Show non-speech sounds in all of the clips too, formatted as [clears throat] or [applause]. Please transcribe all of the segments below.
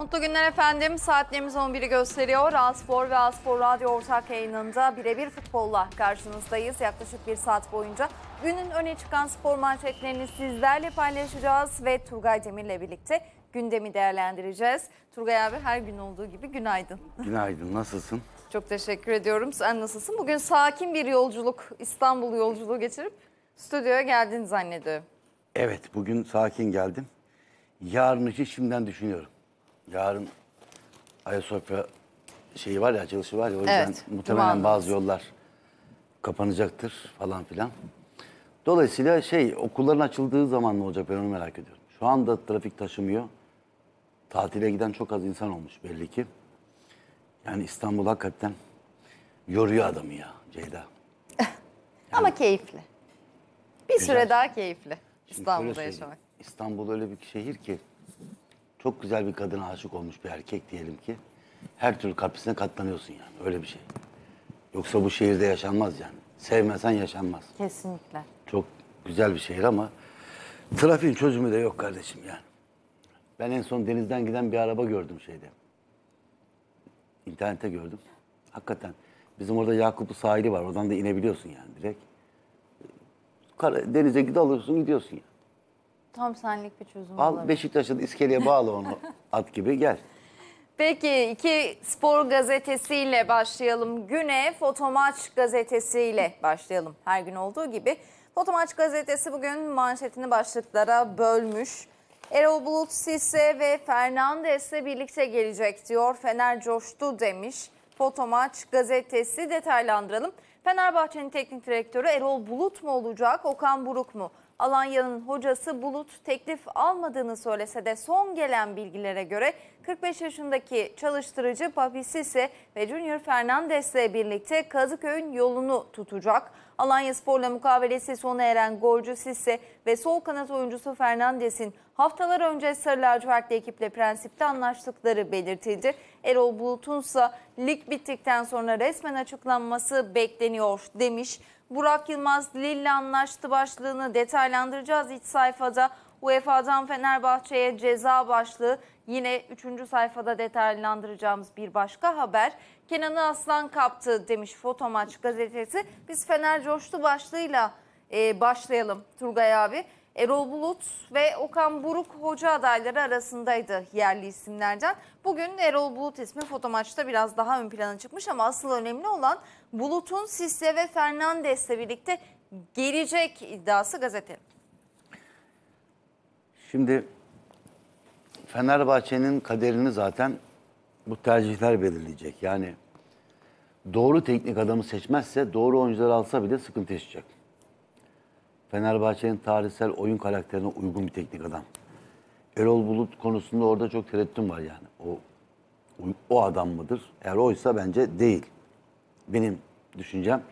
Mutlu günler efendim. Saatlerimiz 11'i gösteriyor. Aspor ve Aspor Radyo ortak yayınında birebir futbolla karşınızdayız. Yaklaşık bir saat boyunca günün öne çıkan spor manşetlerini sizlerle paylaşacağız ve Turgay Demir'le birlikte gündemi değerlendireceğiz. Turgay abi her gün olduğu gibi günaydın. Günaydın. Nasılsın? Çok teşekkür ediyorum. Sen nasılsın? Bugün sakin bir yolculuk, İstanbul yolculuğu geçirip stüdyoya geldin zannediyorum. Evet, bugün sakin geldim. Yarın için şimdiden düşünüyorum yarın Ayasofya şeyi var ya açılışı var ya o yüzden Evet, muhtemelen Cuma bazı yollar kapanacaktır falan filan. Dolayısıyla şey okulların açıldığı zaman ne olacak ben onu merak ediyorum. Şu anda trafik taşımıyor. Tatile giden çok az insan olmuş belli ki. Yani İstanbul hakikaten yoruyor adamı ya Ceyda. [laughs] Ama keyifli. Bir süre daha keyifli İstanbul'da yaşamak. İstanbul öyle bir şehir ki çok güzel bir kadına aşık olmuş bir erkek diyelim ki her türlü kaprisine katlanıyorsun yani öyle bir şey. Yoksa bu şehirde yaşanmaz yani. Sevmesen yaşanmaz. Kesinlikle. Çok güzel bir şehir ama trafiğin çözümü de yok kardeşim yani. Ben en son denizden giden bir araba gördüm şeyde. İnternette gördüm. Hakikaten bizim orada Yakup'u sahili var. Oradan da inebiliyorsun yani direkt. Denize alıyorsun gidiyorsun yani. Tam senlik bir çözüm Al olabilir. Beşiktaş'ın iskeleye bağlı onu [laughs] at gibi gel. Peki iki spor gazetesiyle başlayalım güne. Fotomaç gazetesiyle başlayalım her gün olduğu gibi. Fotomaç gazetesi bugün manşetini başlıklara bölmüş. Erol Bulut Sisse ve Fernandes'le birlikte gelecek diyor. Fener coştu demiş. Fotomaç gazetesi detaylandıralım. Fenerbahçe'nin teknik direktörü Erol Bulut mu olacak, Okan Buruk mu? Alanya'nın hocası Bulut teklif almadığını söylese de son gelen bilgilere göre 45 yaşındaki çalıştırıcı Papi Sisi ve Junior ile birlikte Kazıköy'ün yolunu tutacak. Alanya Spor'la mukavelesi sona eren golcü Sisi ve sol kanat oyuncusu Fernandes'in haftalar önce Sarı Lacivertli ekiple prensipte anlaştıkları belirtildi. Erol Bulut'un ise lig bittikten sonra resmen açıklanması bekleniyor demiş. Burak Yılmaz Lille anlaştı başlığını detaylandıracağız iç sayfada. UEFA'dan Fenerbahçe'ye ceza başlığı yine 3. sayfada detaylandıracağımız bir başka haber. Kenan'ı aslan kaptı demiş Foto Maç gazetesi. Biz Fener coştu başlığıyla e, başlayalım Turgay abi. Erol Bulut ve Okan Buruk hoca adayları arasındaydı yerli isimlerden. Bugün Erol Bulut ismi Maç'ta biraz daha ön plana çıkmış ama asıl önemli olan Bulut'un Sisse ve Fernandes'le birlikte gelecek iddiası gazete. Şimdi Fenerbahçe'nin kaderini zaten bu tercihler belirleyecek. Yani doğru teknik adamı seçmezse doğru oyuncuları alsa bile sıkıntı yaşayacak. Fenerbahçe'nin tarihsel oyun karakterine uygun bir teknik adam. Erol Bulut konusunda orada çok tereddütüm var yani. O o adam mıdır? Eğer oysa bence değil benim düşüncem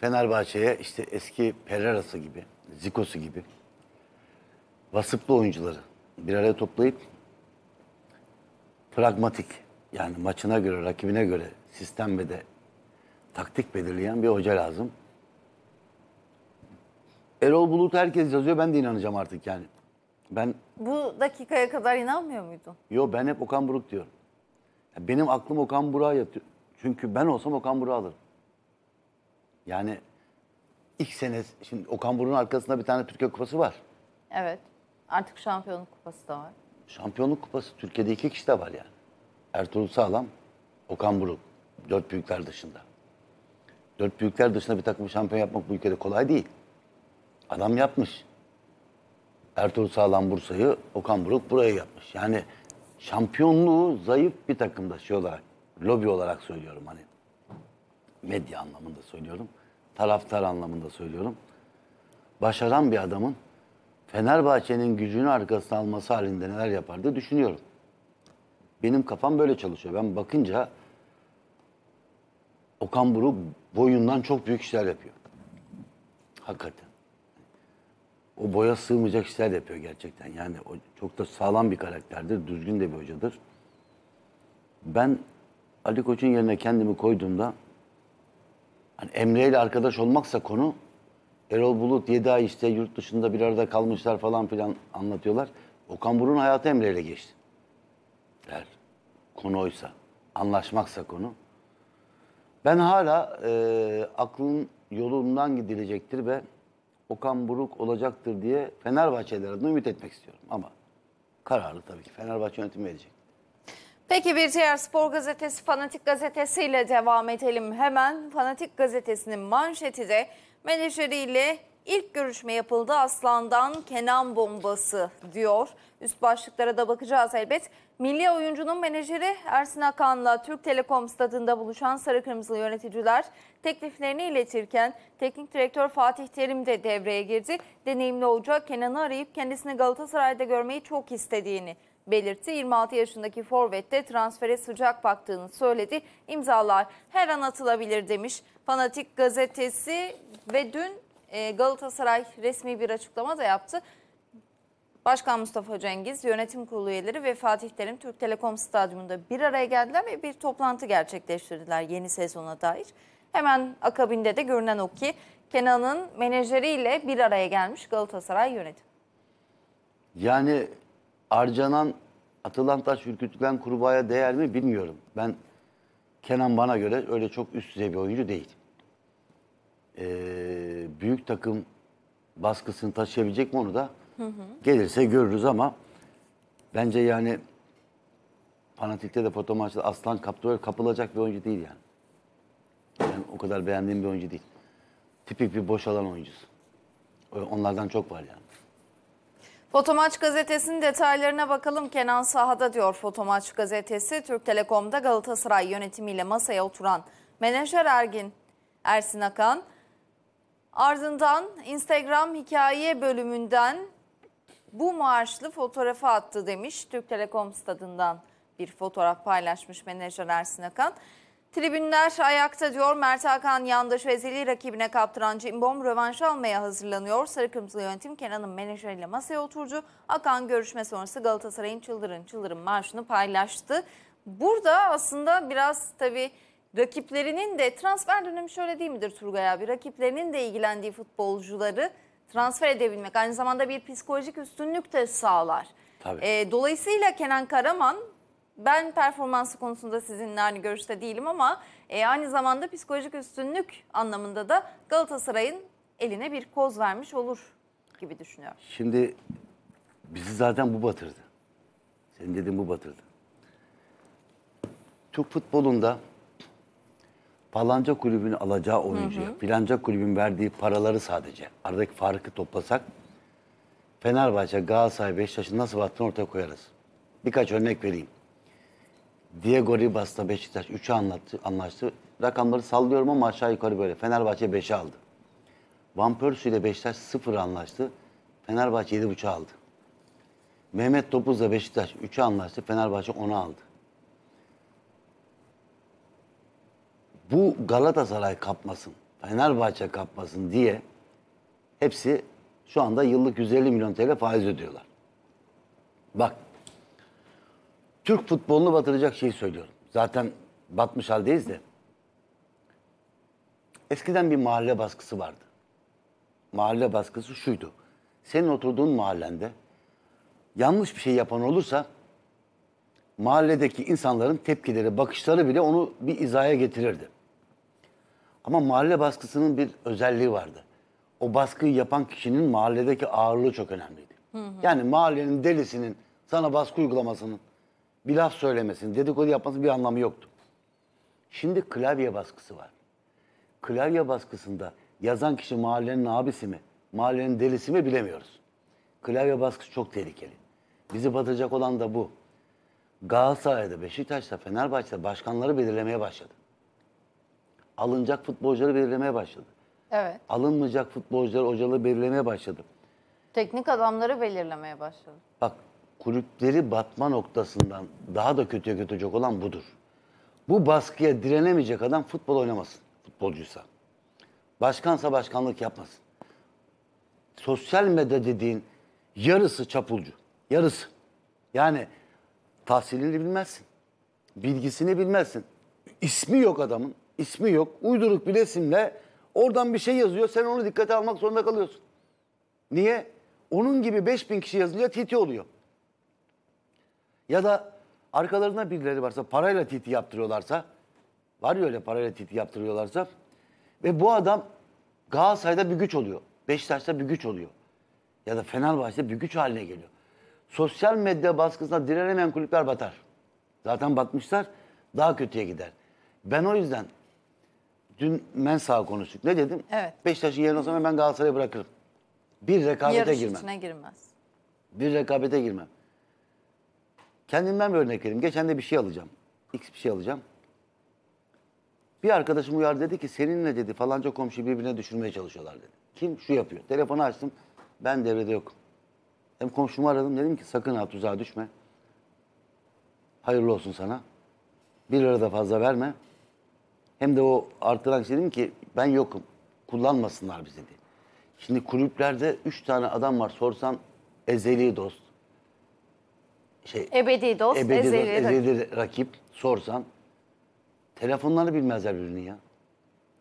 Fenerbahçe'ye işte eski Pereira'sı gibi, Ziko'su gibi vasıflı oyuncuları bir araya toplayıp pragmatik yani maçına göre, rakibine göre sistem ve de taktik belirleyen bir hoca lazım. Erol Bulut herkes yazıyor. Ben de inanacağım artık yani. Ben Bu dakikaya kadar inanmıyor muydun? yo ben hep Okan Buruk diyorum. Benim aklım Okan Buruk'a yatıyor. Çünkü ben olsam Okan Buruk'u alırım. Yani ilk sene, şimdi Okan Buruk'un arkasında bir tane Türkiye Kupası var. Evet. Artık şampiyonluk kupası da var. Şampiyonluk kupası Türkiye'de iki kişi de var yani. Ertuğrul Sağlam, Okan Buruk. Dört büyükler dışında. Dört büyükler dışında bir takım şampiyon yapmak bu ülkede kolay değil. Adam yapmış. Ertuğrul Sağlam Bursa'yı, Okan Buruk Burayı yapmış. Yani şampiyonluğu zayıf bir takımda şey olarak lobi olarak söylüyorum hani medya anlamında söylüyorum. Taraftar anlamında söylüyorum. Başaran bir adamın Fenerbahçe'nin gücünü arkasına alması halinde neler yapardı düşünüyorum. Benim kafam böyle çalışıyor. Ben bakınca Okan Buruk boyundan çok büyük işler yapıyor. Hakikaten. O boya sığmayacak işler yapıyor gerçekten. Yani o çok da sağlam bir karakterdir, düzgün de bir hocadır. Ben Ali Koç'un yerine kendimi koyduğumda hani Emre ile arkadaş olmaksa konu Erol Bulut 7 ay işte yurt dışında bir arada kalmışlar falan filan anlatıyorlar. Okan Burun hayatı Emre ile geçti. Eğer Konu oysa. Anlaşmaksa konu. Ben hala e, aklın yolundan gidilecektir ve Okan Buruk olacaktır diye Fenerbahçe'ler adına ümit etmek istiyorum. Ama kararlı tabii ki. Fenerbahçe yönetimi verecek. Peki bir diğer spor gazetesi Fanatik Gazetesi ile devam edelim. Hemen Fanatik Gazetesi'nin manşeti de menajeriyle ilk görüşme yapıldı Aslan'dan Kenan bombası diyor. Üst başlıklara da bakacağız elbet. Milli oyuncunun menajeri Ersin Akan'la Türk Telekom stadında buluşan Sarı Kırmızılı yöneticiler tekliflerini iletirken teknik direktör Fatih Terim de devreye girdi. Deneyimli olacak Kenan'ı arayıp kendisini Galatasaray'da görmeyi çok istediğini belirtti. 26 yaşındaki Forvet'te transfere sıcak baktığını söyledi. İmzalar her an atılabilir demiş. Fanatik gazetesi ve dün e, Galatasaray resmi bir açıklama da yaptı. Başkan Mustafa Cengiz, yönetim kurulu üyeleri ve Fatih Terim Türk Telekom Stadyumunda bir araya geldiler ve bir toplantı gerçekleştirdiler yeni sezona dair. Hemen akabinde de görünen o ki Kenan'ın menajeriyle bir araya gelmiş Galatasaray yönetim. Yani harcanan, atılan taş, ürkütülen kurbağaya değer mi bilmiyorum. Ben Kenan bana göre öyle çok üst düzey bir oyuncu değil. Ee, büyük takım baskısını taşıyabilecek mi onu da hı hı. gelirse görürüz ama bence yani Fanatik'te de foto maçta aslan kaptırıyor kapılacak bir oyuncu değil yani. Ben o kadar beğendiğim bir oyuncu değil. Tipik bir boş alan oyuncusu. Onlardan çok var yani. Fotomaç gazetesinin detaylarına bakalım. Kenan sahada diyor Fotomaç gazetesi. Türk Telekom'da Galatasaray yönetimiyle masaya oturan menajer Ergin Ersin Akan. Ardından Instagram hikaye bölümünden bu maaşlı fotoğrafı attı demiş. Türk Telekom stadından bir fotoğraf paylaşmış menajer Ersin Akan. Tribünler ayakta diyor. Mert Hakan yandaş ve zili rakibine kaptıran Cimbom rövanş almaya hazırlanıyor. Sarı Kırmızılı yönetim Kenan'ın menajeriyle masaya oturdu. Hakan görüşme sonrası Galatasaray'ın Çıldırın Çıldırın marşını paylaştı. Burada aslında biraz tabii rakiplerinin de transfer dönemi şöyle değil midir Turgay abi? Rakiplerinin de ilgilendiği futbolcuları transfer edebilmek aynı zamanda bir psikolojik üstünlük de sağlar. Tabii. E, dolayısıyla Kenan Karaman ben performansı konusunda sizinle aynı görüşte değilim ama e, aynı zamanda psikolojik üstünlük anlamında da Galatasaray'ın eline bir koz vermiş olur gibi düşünüyorum. Şimdi bizi zaten bu batırdı. Senin dediğin bu batırdı. Türk futbolunda falanca kulübün alacağı oyuncuya, hı filanca kulübün verdiği paraları sadece aradaki farkı toplasak Fenerbahçe, Galatasaray, Beşiktaş'ı nasıl battığını ortaya koyarız. Birkaç örnek vereyim. Diego Ribas'la Beşiktaş 3'e anlattı, anlaştı. Rakamları sallıyorum ama aşağı yukarı böyle. Fenerbahçe 5'e aldı. Van Persie ile Beşiktaş 0 anlaştı. Fenerbahçe 7.5'a aldı. Mehmet Topuz'la Beşiktaş 3'e anlaştı. Fenerbahçe 10'a aldı. Bu Galatasaray kapmasın, Fenerbahçe kapmasın diye hepsi şu anda yıllık 150 milyon TL faiz ödüyorlar. Bak Türk futbolunu batıracak şeyi söylüyorum. Zaten batmış haldeyiz de. Eskiden bir mahalle baskısı vardı. Mahalle baskısı şuydu. Senin oturduğun mahallende yanlış bir şey yapan olursa mahalledeki insanların tepkileri, bakışları bile onu bir izaya getirirdi. Ama mahalle baskısının bir özelliği vardı. O baskıyı yapan kişinin mahalledeki ağırlığı çok önemliydi. Hı hı. Yani mahallenin delisinin sana baskı uygulamasının bir laf söylemesin, dedikodu yapmasın bir anlamı yoktu. Şimdi klavye baskısı var. Klavye baskısında yazan kişi mahallenin abisi mi, mahallenin delisi mi bilemiyoruz. Klavye baskısı çok tehlikeli. Bizi batacak olan da bu. Galatasaray'da, Beşiktaş'ta, Fenerbahçe'de başkanları belirlemeye başladı. Alınacak futbolcuları belirlemeye başladı. Evet. Alınmayacak futbolcuları hocaları belirlemeye başladı. Teknik adamları belirlemeye başladı. Bak kulüpleri batma noktasından daha da kötüye götürecek olan budur. Bu baskıya direnemeyecek adam futbol oynamasın. Futbolcuysa. Başkansa başkanlık yapmasın. Sosyal medya dediğin yarısı çapulcu. Yarısı. Yani tahsilini bilmezsin. Bilgisini bilmezsin. İsmi yok adamın. İsmi yok. Uyduruk bir resimle oradan bir şey yazıyor. Sen onu dikkate almak zorunda kalıyorsun. Niye? Onun gibi 5000 kişi yazınca TT oluyor. Ya da arkalarında birileri varsa parayla titi yaptırıyorlarsa var ya öyle parayla titi yaptırıyorlarsa ve bu adam Galatasaray'da bir güç oluyor. Beşiktaş'ta bir güç oluyor. Ya da Fenerbahçe'de bir güç haline geliyor. Sosyal medya baskısına direnemeyen kulüpler batar. Zaten batmışlar. Daha kötüye gider. Ben o yüzden dün men sağ konuştuk. Ne dedim? Evet. Beşiktaş'ın yerine olsam ben Galatasaray'ı bırakırım. Bir rekabete Yarış girmem. Yarış içine girmez. Bir rekabete girmem. Kendimden bir örnek vereyim. Geçen de bir şey alacağım. X bir şey alacağım. Bir arkadaşım uyardı dedi ki seninle dedi falanca komşu birbirine düşürmeye çalışıyorlar dedi. Kim? Şu yapıyor. Telefonu açtım. Ben devrede yok. Hem komşumu aradım dedim ki sakın ha tuzağa düşme. Hayırlı olsun sana. Bir arada fazla verme. Hem de o artıran şey dedim ki ben yokum. Kullanmasınlar bizi dedi. Şimdi kulüplerde üç tane adam var sorsan ezeli dost şey, ebedi dost, ebedi, ezeli, dost, ezeli rakip. rakip sorsan telefonlarını bilmezler birbirini ya.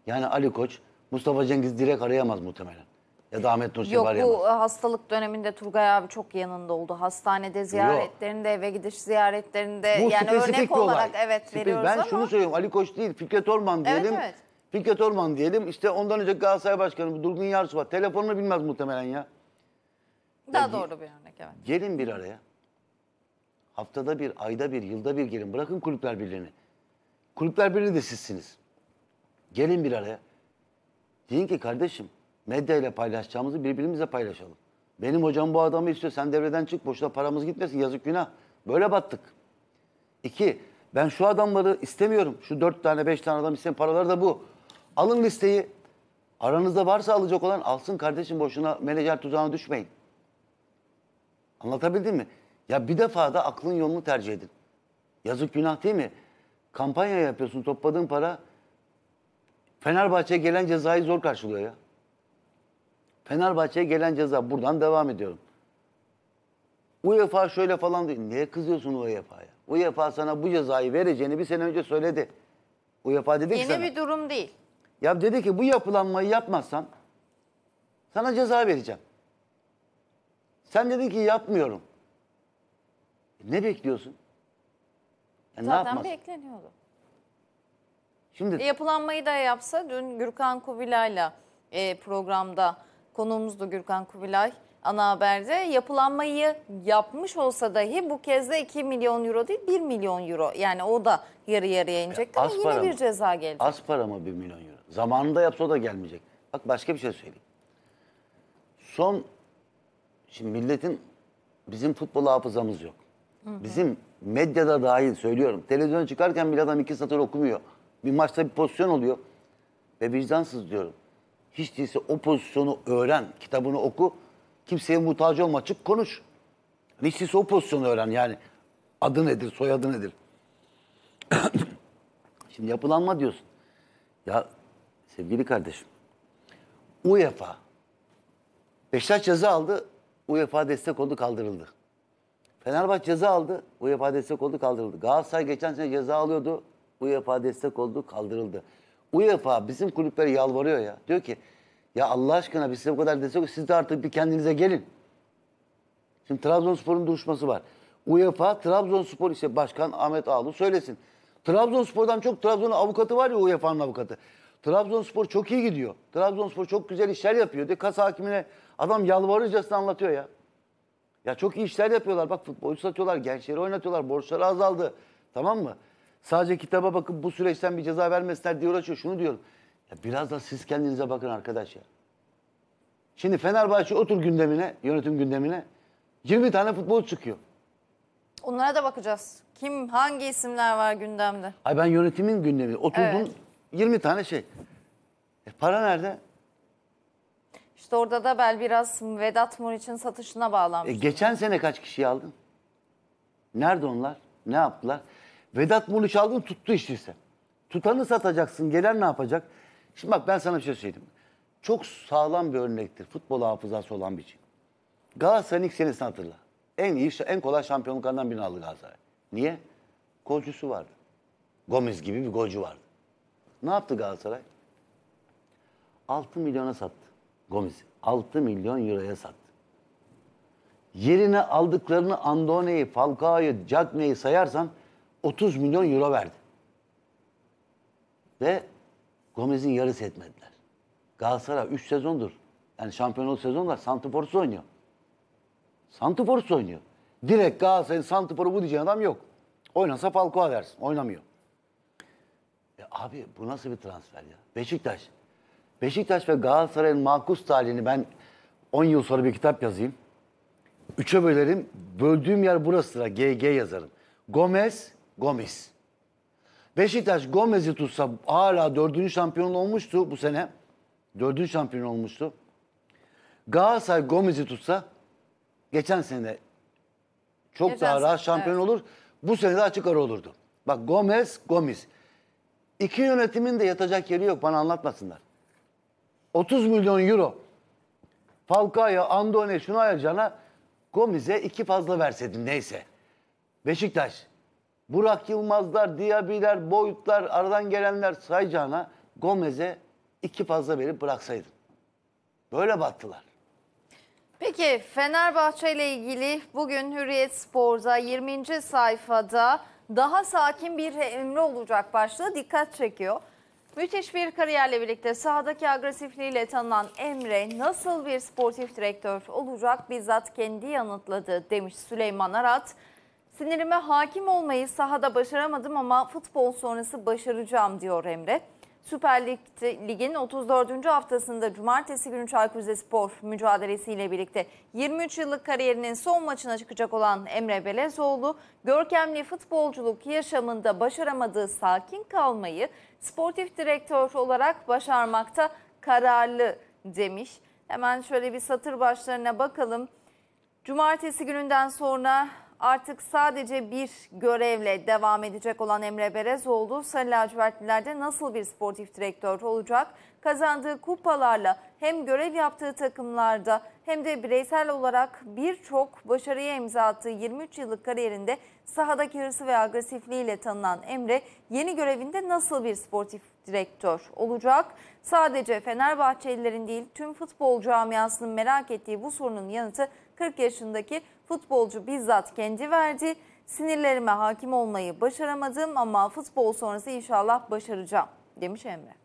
Yani Ali Koç Mustafa Cengiz direkt arayamaz muhtemelen. Ya da Ahmet Nur Yok bu e, hastalık döneminde Turgay abi çok yanında oldu. Hastanede ziyaretlerinde, Yok. eve gidiş ziyaretlerinde bu yani örnek olarak evet Spesifik. veriyoruz ben ama. Ben şunu söylüyorum Ali Koç değil Fikret Orman diyelim. Evet, evet. Fikret Orman diyelim işte ondan önce Galatasaray Başkanı Durgun Yarsu var. Telefonunu bilmez muhtemelen ya. Daha ya, doğru bir örnek evet. Gelin bir araya haftada bir, ayda bir, yılda bir gelin. Bırakın kulüpler birliğini. Kulüpler birliği de sizsiniz. Gelin bir araya. Deyin ki kardeşim medyayla paylaşacağımızı birbirimizle paylaşalım. Benim hocam bu adamı istiyor. Sen devreden çık. Boşuna paramız gitmesin. Yazık günah. Böyle battık. İki, ben şu adamları istemiyorum. Şu dört tane, beş tane adam istemiyorum. Paraları da bu. Alın listeyi. Aranızda varsa alacak olan alsın kardeşim boşuna menajer tuzağına düşmeyin. Anlatabildim mi? Ya bir defa da aklın yolunu tercih edin. Yazık günah değil mi? Kampanya yapıyorsun topladığın para Fenerbahçe'ye gelen cezayı zor karşılıyor ya. Fenerbahçe'ye gelen ceza buradan devam ediyorum. UEFA şöyle falan diyor. Niye kızıyorsun UEFA'ya? UEFA sana bu cezayı vereceğini bir sene önce söyledi. UEFA dedi ki Yeni sana. bir durum değil. Ya dedi ki bu yapılanmayı yapmazsan sana ceza vereceğim. Sen dedin ki yapmıyorum. Ne bekliyorsun? Ya ne yapmaz? bekleniyordu. Şimdi E, yapılanmayı da yapsa dün Gürkan Kubilay'la e, programda konuğumuzdu Gürkan Kubilay ana haberde yapılanmayı yapmış olsa dahi bu kez de 2 milyon euro değil 1 milyon euro yani o da yarı yarıya inecek ama yine bir ceza gelecek. az para mı 1 milyon euro? Zamanında yapsa o da gelmeyecek. Bak başka bir şey söyleyeyim. Son, şimdi milletin, bizim futbol hafızamız yok. Bizim medyada dahil söylüyorum. Televizyona çıkarken bir adam iki satır okumuyor. Bir maçta bir pozisyon oluyor. Ve vicdansız diyorum. Hiç değilse o pozisyonu öğren, kitabını oku. Kimseye muhtaç olma, çık konuş. Hiç değilse o pozisyonu öğren yani. Adı nedir, soyadı nedir? [coughs] Şimdi yapılanma diyorsun. Ya sevgili kardeşim, UEFA Beşiktaş ceza aldı, UEFA destek oldu, kaldırıldı. Fenerbahçe ceza aldı. UEFA destek oldu kaldırıldı. Galatasaray geçen sene ceza alıyordu. UEFA destek oldu kaldırıldı. UEFA bizim kulüplere yalvarıyor ya. Diyor ki ya Allah aşkına biz size bu kadar destek siz de artık bir kendinize gelin. Şimdi Trabzonspor'un duruşması var. UEFA Trabzonspor işte başkan Ahmet Ağlu söylesin. Trabzonspor'dan çok Trabzon'un avukatı var ya UEFA'nın avukatı. Trabzonspor çok iyi gidiyor. Trabzonspor çok güzel işler yapıyor diye kas hakimine adam yalvarırcasına anlatıyor ya. Ya çok iyi işler yapıyorlar. Bak futbolcu satıyorlar, gençleri oynatıyorlar, borçları azaldı. Tamam mı? Sadece kitaba bakıp bu süreçten bir ceza vermesinler diye uğraşıyor. Şunu diyorum. Ya biraz da siz kendinize bakın arkadaş ya. Şimdi Fenerbahçe otur gündemine, yönetim gündemine. 20 tane futbol çıkıyor. Onlara da bakacağız. Kim, hangi isimler var gündemde? Ay ben yönetimin gündemi. Oturdum evet. 20 tane şey. E para nerede? İşte orada da bel biraz Vedat Muriç'in satışına bağlanmış. E, geçen sene kaç kişi aldın? Nerede onlar? Ne yaptılar? Vedat Muriç aldın tuttu işte sen. Tutanı satacaksın. Gelen ne yapacak? Şimdi bak ben sana bir şey söyleyeyim. Çok sağlam bir örnektir. Futbol hafızası olan bir şey. Galatasaray'ın ilk senesini hatırla. En iyi, en kolay şampiyonluklardan birini aldı Galatasaray. Niye? Golcüsü vardı. Gomez gibi bir golcü vardı. Ne yaptı Galatasaray? 6 milyona sattı. Gomez 6 milyon euroya sattı. Yerine aldıklarını Andone'yi, Falcao'yu, Cagney'i sayarsan 30 milyon euro verdi. Ve Gomez'in yarısı etmediler. Galatasaray 3 sezondur. Yani şampiyonluk sezonlar Santiforsuz oynuyor. Santiforsuz oynuyor. Direkt Galatasaray'ın Santifor'u bu diyeceğin adam yok. Oynasa Falcao versin. Oynamıyor. E abi bu nasıl bir transfer ya? Beşiktaş Beşiktaş ve Galatasaray'ın makus talihini ben 10 yıl sonra bir kitap yazayım. Üçe bölerim. Böldüğüm yer burasıdır. GG yazarım. Gomez, Gomez. Beşiktaş Gomez'i tutsa hala dördüncü şampiyon olmuştu bu sene. Dördüncü şampiyon olmuştu. Galatasaray Gomez'i tutsa geçen sene çok geçen daha rahat şampiyon evet. olur. Bu sene de açık ara olurdu. Bak Gomez, Gomez. İki yönetimin de yatacak yeri yok. Bana anlatmasınlar. 30 milyon euro Falcao'ya, Andone, şuna Can'a Gomez'e iki fazla verseydin neyse. Beşiktaş. Burak Yılmazlar, Diaby'ler, Boyutlar, aradan gelenler sayacağına Gomez'e iki fazla verip bıraksaydın. Böyle battılar. Peki Fenerbahçe ile ilgili bugün Hürriyet Spor'da 20. sayfada daha sakin bir emre olacak başlığı dikkat çekiyor. Müthiş bir kariyerle birlikte sahadaki agresifliğiyle tanınan Emre nasıl bir sportif direktör olacak bizzat kendi yanıtladı demiş Süleyman Arat. Sinirime hakim olmayı sahada başaramadım ama futbol sonrası başaracağım diyor Emre. Süper Lig, Lig'in 34. haftasında cumartesi günü Çaykur Rizespor mücadelesiyle birlikte 23 yıllık kariyerinin son maçına çıkacak olan Emre Belezoğlu, görkemli futbolculuk yaşamında başaramadığı sakin kalmayı sportif direktör olarak başarmakta kararlı demiş. Hemen şöyle bir satır başlarına bakalım. Cumartesi gününden sonra artık sadece bir görevle devam edecek olan Emre Berezoğlu Sarı Lacivertliler'de nasıl bir sportif direktör olacak? Kazandığı kupalarla hem görev yaptığı takımlarda hem de bireysel olarak birçok başarıya imza attığı 23 yıllık kariyerinde sahadaki hırsı ve agresifliğiyle tanınan Emre yeni görevinde nasıl bir sportif direktör olacak? Sadece Fenerbahçelilerin değil tüm futbol camiasının merak ettiği bu sorunun yanıtı 40 yaşındaki Futbolcu bizzat kendi verdi. Sinirlerime hakim olmayı başaramadım ama futbol sonrası inşallah başaracağım demiş Emre.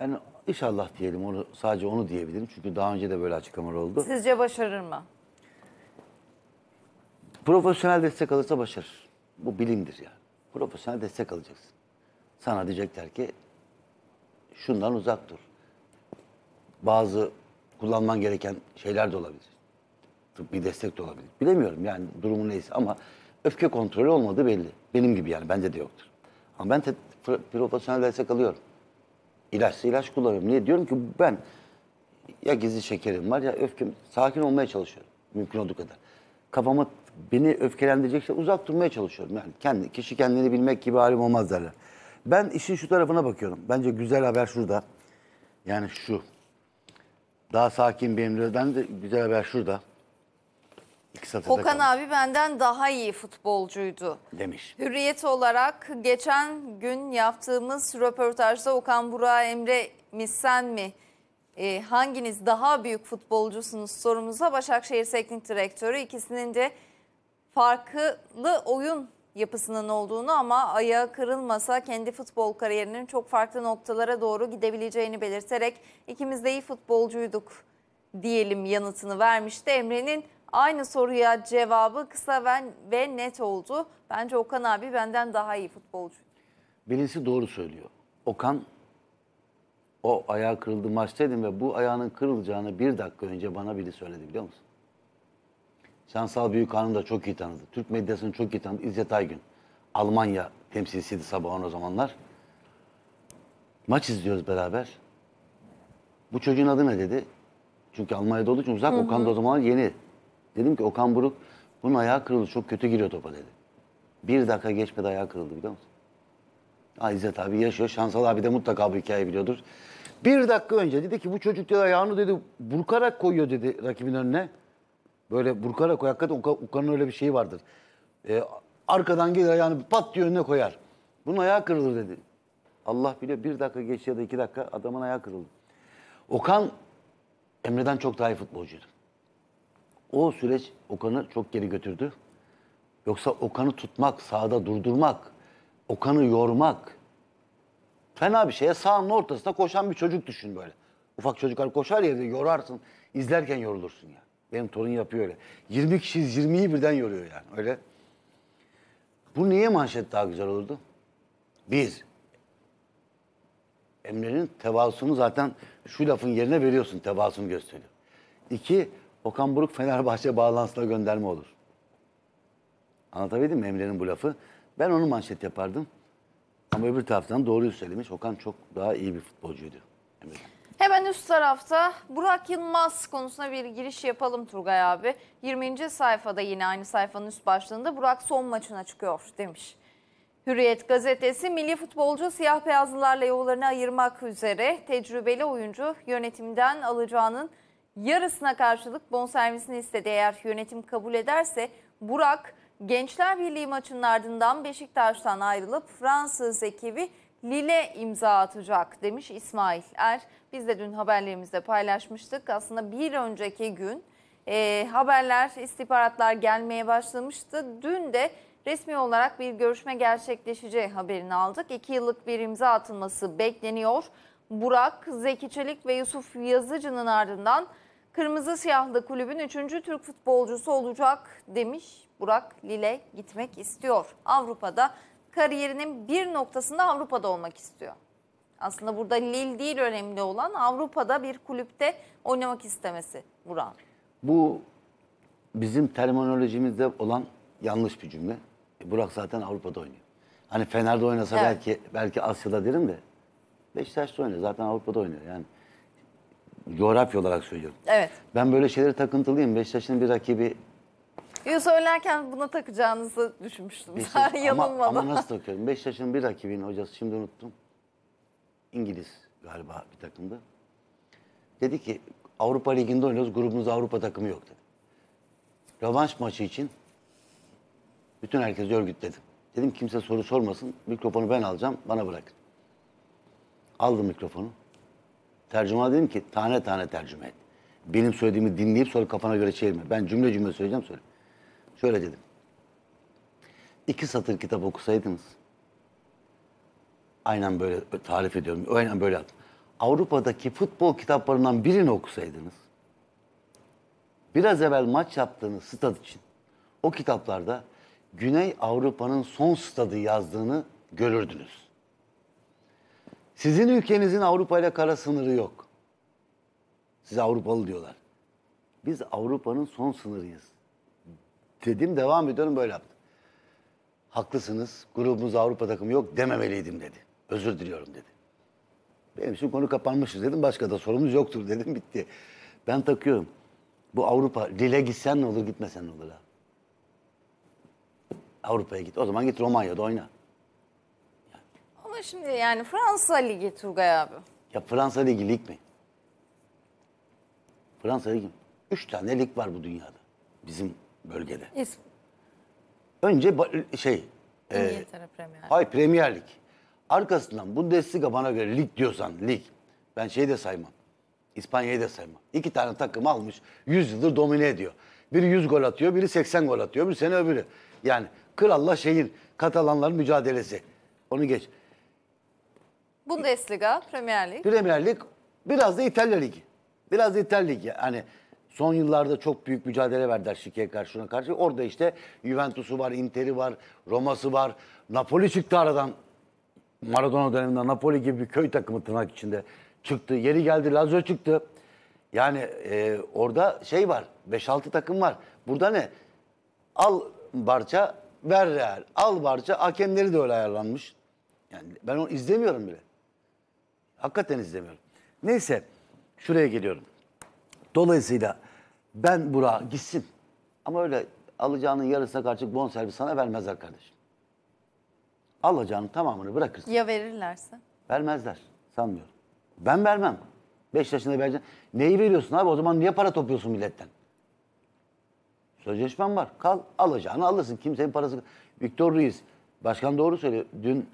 Yani inşallah diyelim onu sadece onu diyebilirim çünkü daha önce de böyle açıklamalar oldu. Sizce başarır mı? Profesyonel destek alırsa başarır. Bu bilimdir yani. Profesyonel destek alacaksın. Sana diyecekler ki şundan uzak dur. Bazı kullanman gereken şeyler de olabilir bir destek de olabilir. Bilemiyorum yani durumu neyse ama öfke kontrolü olmadığı belli. Benim gibi yani bence de yoktur. Ama ben te, profesyonel destek alıyorum. İlaçsa ilaç kullanıyorum. Niye? Diyorum ki ben ya gizli şekerim var ya öfkem. Sakin olmaya çalışıyorum mümkün olduğu kadar. Kafamı beni öfkelendirecek şey uzak durmaya çalışıyorum. Yani kendi kişi kendini bilmek gibi halim olmaz derler. Ben işin şu tarafına bakıyorum. Bence güzel haber şurada. Yani şu. Daha sakin bir de güzel haber şurada. İktisatı Okan abi benden daha iyi futbolcuydu. Demiş. Hürriyet olarak geçen gün yaptığımız röportajda Okan Burak Emre mi sen mi? E, hanginiz daha büyük futbolcusunuz sorumuza Başakşehir Teknik Direktörü ikisinin de farklı oyun yapısının olduğunu ama ayağı kırılmasa kendi futbol kariyerinin çok farklı noktalara doğru gidebileceğini belirterek ikimiz de iyi futbolcuyduk diyelim yanıtını vermişti. Emre'nin Aynı soruya cevabı kısa ve, ve net oldu. Bence Okan abi benden daha iyi futbolcu. Birisi doğru söylüyor. Okan o ayağı kırıldı maçtaydım ve bu ayağının kırılacağını bir dakika önce bana biri söyledi biliyor musun? Şansal Büyükhan'ı da çok iyi tanıdı. Türk medyasını çok iyi tanıdı. İzzet Aygün. Almanya temsilcisiydi sabahın o zamanlar. Maç izliyoruz beraber. Bu çocuğun adı ne dedi? Çünkü Almanya'da olduğu için uzak. Hı hı. Okan da o zamanlar yeni. Dedim ki Okan Buruk bunun ayağı kırıldı çok kötü giriyor topa dedi. Bir dakika geçmedi ayağı kırıldı biliyor musun? Ha, İzzet abi yaşıyor. Şansal abi de mutlaka bu hikayeyi biliyordur. Bir dakika önce dedi ki bu çocuk dedi ayağını dedi burkarak koyuyor dedi rakibin önüne. Böyle burkarak koyuyor. Hakikaten Okan'ın öyle bir şeyi vardır. Ee, arkadan gelir ayağını pat diyor önüne koyar. Bunun ayağı kırılır dedi. Allah biliyor bir dakika geçti ya da iki dakika adamın ayağı kırıldı. Okan Emre'den çok daha iyi futbolcuydu o süreç Okan'ı çok geri götürdü. Yoksa Okan'ı tutmak, sahada durdurmak, Okan'ı yormak. Fena bir şey. Sağın ortasında koşan bir çocuk düşün böyle. Ufak çocuklar koşar ya yorarsın. İzlerken yorulursun ya. Benim torun yapıyor öyle. 20 kişi 20'yi birden yoruyor yani öyle. Bu niye manşet daha güzel olurdu? Bir, Emre'nin tevazusunu zaten şu lafın yerine veriyorsun, tevazusunu gösteriyor. İki, Okan Buruk Fenerbahçe bağlantısına gönderme olur. Anlatabildim mi Emre'nin bu lafı? Ben onu manşet yapardım. Ama öbür taraftan doğruyu söylemiş. Okan çok daha iyi bir futbolcuydu. Emre. Hemen üst tarafta Burak Yılmaz konusuna bir giriş yapalım Turgay abi. 20. sayfada yine aynı sayfanın üst başlığında Burak son maçına çıkıyor demiş. Hürriyet gazetesi milli futbolcu siyah beyazlılarla yollarını ayırmak üzere tecrübeli oyuncu yönetimden alacağının yarısına karşılık bonservisini istedi. Eğer yönetim kabul ederse Burak Gençler Birliği maçının ardından Beşiktaş'tan ayrılıp Fransız ekibi Lille imza atacak demiş İsmail Er. Biz de dün haberlerimizde paylaşmıştık. Aslında bir önceki gün e, haberler, istihbaratlar gelmeye başlamıştı. Dün de resmi olarak bir görüşme gerçekleşeceği haberini aldık. İki yıllık bir imza atılması bekleniyor. Burak, Zeki Çelik ve Yusuf Yazıcı'nın ardından Kırmızı Siyahlı kulübün 3. Türk futbolcusu olacak demiş Burak Lile gitmek istiyor. Avrupa'da kariyerinin bir noktasında Avrupa'da olmak istiyor. Aslında burada Lille değil önemli olan Avrupa'da bir kulüpte oynamak istemesi Burak Bu bizim terminolojimizde olan yanlış bir cümle. E, Burak zaten Avrupa'da oynuyor. Hani Fener'de oynasa evet. belki belki Asya'da derim de Beşiktaş'ta oynuyor. Zaten Avrupa'da oynuyor. Yani coğrafya olarak söylüyorum. Evet. Ben böyle şeylere takıntılıyım. Beşiktaş'ın bir rakibi... Yo söylerken buna takacağınızı düşünmüştüm. Beşiktaş, Yanılmadım. Ama, ama [laughs] nasıl takıyorum? Beşiktaş'ın bir rakibinin hocası şimdi unuttum. İngiliz galiba bir takımda. Dedi ki Avrupa Ligi'nde oynuyoruz. Grubumuzda Avrupa takımı yok dedi. Rövanş maçı için bütün herkesi örgütledim. Dedim kimse soru sormasın. Mikrofonu ben alacağım. Bana bırakın. Aldım mikrofonu. Tercüman dedim ki tane tane tercüme et. Benim söylediğimi dinleyip sonra kafana göre çevirme. Ben cümle cümle söyleyeceğim söyle. Şöyle dedim. İki satır kitap okusaydınız. Aynen böyle tarif ediyorum. Aynen böyle yaptım. Avrupa'daki futbol kitaplarından birini okusaydınız. Biraz evvel maç yaptığınız stad için o kitaplarda Güney Avrupa'nın son stadı yazdığını görürdünüz. Sizin ülkenizin Avrupa ile kara sınırı yok. Size Avrupalı diyorlar. Biz Avrupa'nın son sınırıyız. Dedim devam ediyorum böyle yaptım. Haklısınız. Grubumuz Avrupa takımı yok dememeliydim dedi. Özür diliyorum dedi. Benim için konu kapanmışız dedim. Başka da sorumuz yoktur dedim. Bitti. Ben takıyorum. Bu Avrupa. Lille gitsen ne olur gitmesen ne olur ha? Avrupa'ya git. O zaman git Romanya'da oyna. Ama şimdi yani Fransa Ligi Turgay abi. Ya Fransa Ligi lig mi? Fransa Ligi mi? Üç tane lig var bu dünyada. Bizim bölgede. İsm. Önce şey... E, İngiltere e, Premier Lig. Hayır Premier Lig. Arkasından Bundesliga bana göre lig diyorsan lig. Ben şeyi de saymam. İspanya'yı da saymam. İki tane takım almış. Yüz yıldır domine ediyor. Biri 100 gol atıyor, biri 80 gol atıyor, bir sene öbürü. Yani kralla şehir, Katalanların mücadelesi. Onu geç. Bundesliga, Premier Lig. Premier Lig, biraz da İtalya Ligi. Biraz da İtalya Ligi. Hani son yıllarda çok büyük mücadele verdiler Şike'ye karşı, şuna karşı. Orada işte Juventus'u var, Inter'i var, Roma'sı var. Napoli çıktı aradan. Maradona döneminde Napoli gibi bir köy takımı tırnak içinde çıktı. Yeri geldi Lazio çıktı. Yani e, orada şey var, 5-6 takım var. Burada ne? Al Barça, ver Real. Al Barça, hakemleri de öyle ayarlanmış. Yani ben onu izlemiyorum bile. Hakikaten izlemiyorum. Neyse şuraya geliyorum. Dolayısıyla ben Burak'a gitsin. Ama öyle alacağının yarısına karşı bon servis sana vermezler kardeşim. Alacağının tamamını bırakırsın. Ya verirlerse? Vermezler. Sanmıyorum. Ben vermem. Beş yaşında vereceğim. Neyi veriyorsun abi? O zaman niye para topluyorsun milletten? Sözleşmem var. Kal alacağını alırsın. Kimsenin parası... Viktor Ruiz. Başkan doğru söylüyor. Dün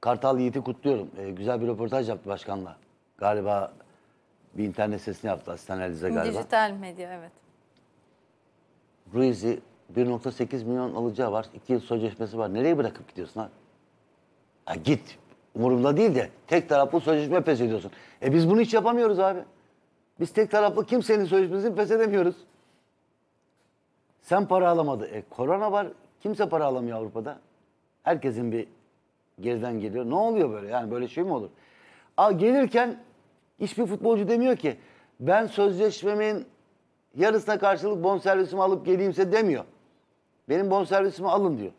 Kartal Yiğit'i kutluyorum. E, güzel bir röportaj yaptı başkanla. Galiba bir internet sesini yaptı asistan Elize galiba. Dijital medya evet. Ruiz'i 1.8 milyon alacağı var. 2 yıl sözleşmesi var. Nereye bırakıp gidiyorsun ha? Ha git. Umurumda değil de tek taraflı sözleşme pes ediyorsun. E biz bunu hiç yapamıyoruz abi. Biz tek taraflı kimsenin sözleşmesini pes edemiyoruz. Sen para alamadı. E korona var. Kimse para alamıyor Avrupa'da. Herkesin bir Geriden geliyor. Ne oluyor böyle? Yani böyle şey mi olur? Aa, gelirken hiçbir futbolcu demiyor ki ben sözleşmemin yarısına karşılık bonservisimi alıp geleyimse demiyor. Benim bonservisimi alın diyor.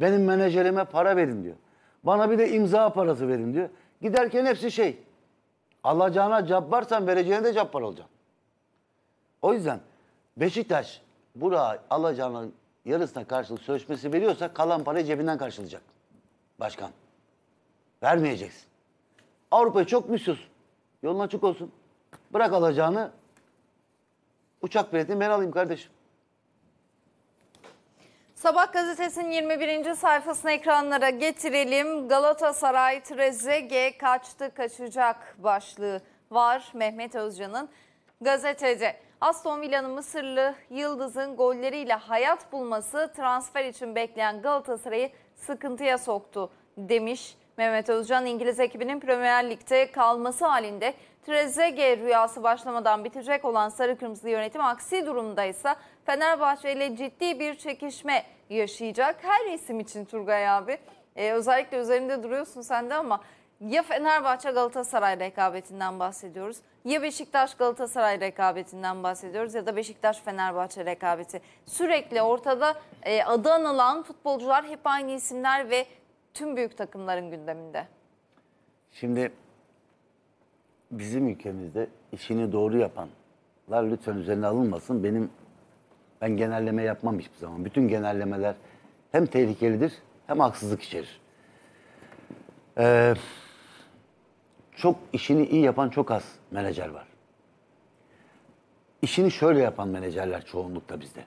Benim menajerime para verin diyor. Bana bir de imza parası verin diyor. Giderken hepsi şey. Alacağına cabbarsan vereceğine de cabbar olacaksın. O yüzden Beşiktaş buraya alacağına yarısına karşılık sözleşmesi veriyorsa kalan parayı cebinden karşılayacak. Başkan. Vermeyeceksin. Avrupa'ya çok müsüz. Yolun açık olsun. Bırak alacağını. Uçak biletini ben alayım kardeşim. Sabah gazetesinin 21. sayfasını ekranlara getirelim. Galatasaray Trezege kaçtı kaçacak başlığı var Mehmet Özcan'ın gazetede. Aston Villa'nın Mısırlı Yıldız'ın golleriyle hayat bulması transfer için bekleyen Galatasaray'ı sıkıntıya soktu demiş Mehmet Özcan İngiliz ekibinin Premier Lig'de kalması halinde Trezeguet rüyası başlamadan bitecek olan Sarı Kırmızı yönetim aksi durumda ise Fenerbahçe ile ciddi bir çekişme yaşayacak. Her isim için Turgay abi ee, özellikle üzerinde duruyorsun sen de ama ya Fenerbahçe Galatasaray rekabetinden bahsediyoruz ya Beşiktaş Galatasaray rekabetinden bahsediyoruz ya da Beşiktaş Fenerbahçe rekabeti. Sürekli ortada e, adı anılan futbolcular hep aynı isimler ve tüm büyük takımların gündeminde? Şimdi bizim ülkemizde işini doğru yapanlar lütfen üzerine alınmasın. Benim ben genelleme yapmam hiçbir zaman. Bütün genellemeler hem tehlikelidir hem haksızlık içerir. Ee, çok işini iyi yapan çok az menajer var. İşini şöyle yapan menajerler çoğunlukta bizde.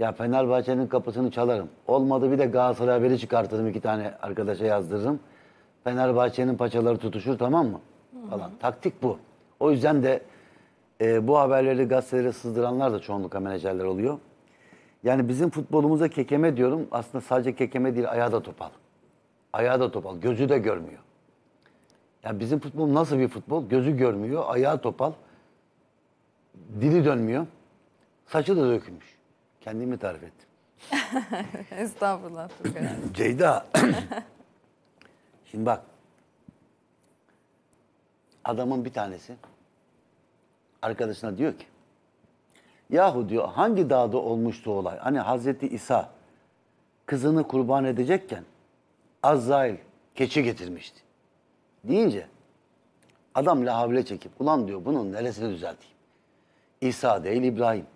Ya Fenerbahçe'nin kapısını çalarım. Olmadı bir de Galatasaray haberi çıkartırım. iki tane arkadaşa yazdırırım. Fenerbahçe'nin paçaları tutuşur tamam mı? Falan. Taktik bu. O yüzden de e, bu haberleri gazetelere sızdıranlar da çoğunlukla menajerler oluyor. Yani bizim futbolumuza kekeme diyorum. Aslında sadece kekeme değil ayağı da topal. Ayağı da topal. Gözü de görmüyor. Yani bizim futbol nasıl bir futbol? Gözü görmüyor, ayağı topal. Dili dönmüyor. Saçı da dökülmüş. Kendimi tarif ettim. [laughs] Estağfurullah. [clears throat] Ceyda. [clears throat] Şimdi bak. Adamın bir tanesi arkadaşına diyor ki yahu diyor hangi dağda olmuştu olay? Hani Hazreti İsa kızını kurban edecekken Azrail keçi getirmişti. Deyince adam lahavle çekip ulan diyor bunun neresini düzelteyim? İsa değil İbrahim.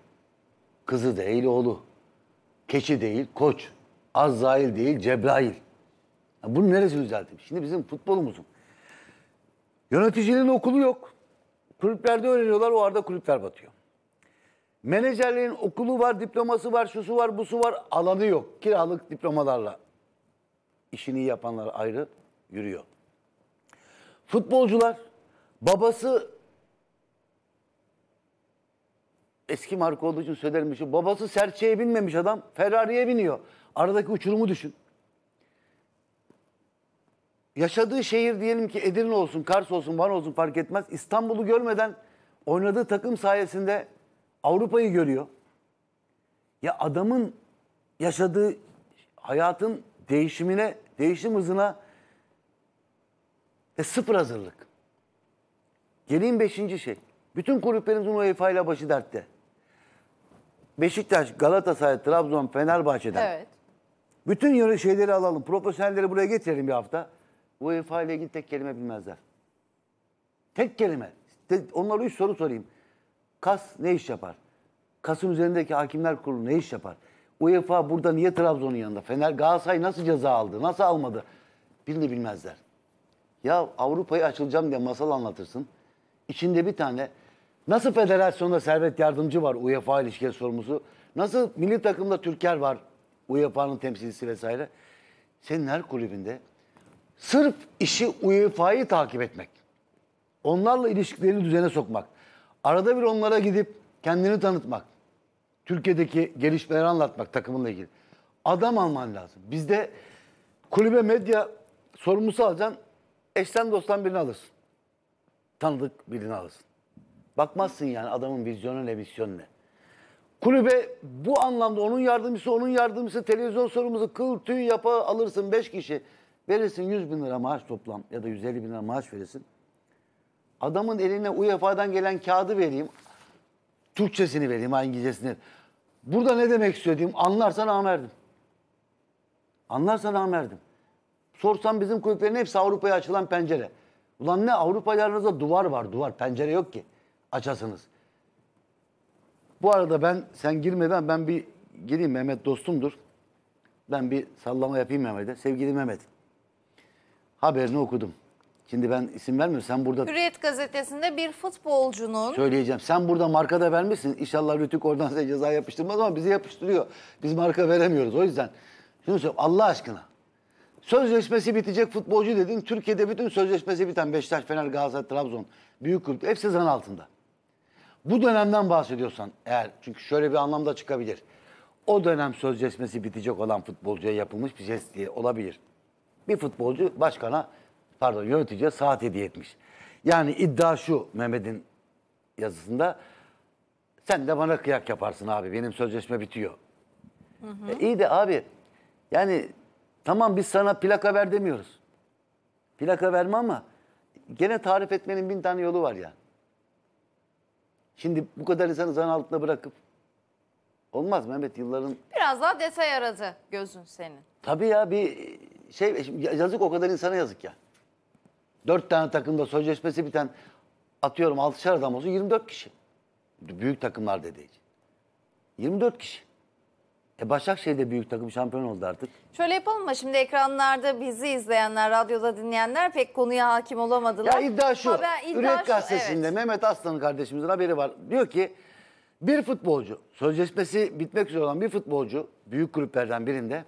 Kızı değil oğlu. Keçi değil koç. Azrail değil Cebrail. Ya bunun neresi düzeltim? Şimdi bizim futbolumuzun. Yöneticinin okulu yok. Kulüplerde öğreniyorlar o arada kulüpler batıyor. Menajerlerin okulu var, diploması var, şusu var, busu var. Alanı yok. Kiralık diplomalarla işini yapanlar ayrı yürüyor. Futbolcular babası eski marka olduğu için söylermiş, Babası serçeye binmemiş adam Ferrari'ye biniyor. Aradaki uçurumu düşün. Yaşadığı şehir diyelim ki Edirne olsun, Kars olsun, Van olsun fark etmez. İstanbul'u görmeden oynadığı takım sayesinde Avrupa'yı görüyor. Ya adamın yaşadığı hayatın değişimine, değişim hızına ve sıfır hazırlık. Geleyim beşinci şey. Bütün kulüplerimizin UEFA ile başı dertte. Beşiktaş, Galatasaray, Trabzon, Fenerbahçe'den. Evet. Bütün yarı şeyleri alalım. Profesyonelleri buraya getirelim bir hafta. UEFA ile ilgili tek kelime bilmezler. Tek kelime. Onlara üç soru sorayım. Kas ne iş yapar? Kas'ın üzerindeki hakimler kurulu ne iş yapar? UEFA burada niye Trabzon'un yanında? Fener Galatasaray nasıl ceza aldı? Nasıl almadı? Birini bilmezler. Ya Avrupa'ya açılacağım diye masal anlatırsın. İçinde bir tane Nasıl federasyonda Servet Yardımcı var UEFA ilişkiler sorumlusu? Nasıl milli takımda Türker var UEFA'nın temsilcisi vesaire? Senin her kulübünde sırf işi UEFA'yı takip etmek. Onlarla ilişkilerini düzene sokmak. Arada bir onlara gidip kendini tanıtmak. Türkiye'deki gelişmeleri anlatmak takımınla ilgili. Adam alman lazım. Bizde kulübe medya sorumlusu alacaksın. Eşten dosttan birini alırsın. Tanıdık birini alırsın. Bakmazsın yani adamın vizyonu ne, vizyonu ne. Kulübe bu anlamda onun yardımcısı, onun yardımcısı, televizyon sorumuzu kıl tüy yapa alırsın 5 kişi. Verirsin 100 bin lira maaş toplam ya da 150 bin lira maaş verirsin. Adamın eline UEFA'dan gelen kağıdı vereyim. Türkçesini vereyim, İngilizcesini. Burada ne demek istiyor Anlarsan amerdim. Anlarsan amerdim. Sorsan bizim kulüplerin hepsi Avrupa'ya açılan pencere. Ulan ne Avrupa duvar var duvar. Pencere yok ki açasınız. Bu arada ben sen girmeden ben bir gireyim Mehmet dostumdur. Ben bir sallama yapayım Mehmet'e. Sevgili Mehmet. Haberini okudum. Şimdi ben isim vermiyorum. Sen burada Hürriyet gazetesinde bir futbolcunun söyleyeceğim. Sen burada marka da vermişsin. İnşallah Rütük oradan size ceza yapıştırmaz ama bizi yapıştırıyor. Biz marka veremiyoruz. O yüzden şunu söyleyeyim. Allah aşkına. Sözleşmesi bitecek futbolcu dedin. Türkiye'de bütün sözleşmesi biten Beşiktaş, Fener, Galatasaray, Trabzon, büyük kulüp hepsi zan altında. Bu dönemden bahsediyorsan eğer çünkü şöyle bir anlamda çıkabilir. O dönem sözleşmesi bitecek olan futbolcuya yapılmış bir jest diye olabilir. Bir futbolcu başkana pardon yöneticiye saat hediye etmiş. Yani iddia şu Mehmet'in yazısında sen de bana kıyak yaparsın abi benim sözleşme bitiyor. Hı hı. E, iyi de abi yani tamam biz sana plaka ver demiyoruz. Plaka verme ama gene tarif etmenin bin tane yolu var yani. Şimdi bu kadar insanı zan altında bırakıp olmaz Mehmet yılların... Biraz daha detay aradı gözün senin. Tabii ya bir şey yazık o kadar insana yazık ya. Dört tane takımda sözleşmesi biten atıyorum altışar adam olsun 24 kişi. Büyük takımlar dediği için. 24 kişi. E Başakşehir'de büyük takım şampiyon oldu artık. Şöyle yapalım mı? Şimdi ekranlarda bizi izleyenler, radyoda dinleyenler pek konuya hakim olamadılar. Ya iddia şu. Haber, iddia gazetesinde evet. Mehmet Aslan kardeşimizin haberi var. Diyor ki bir futbolcu, sözleşmesi bitmek üzere olan bir futbolcu büyük kulüplerden birinde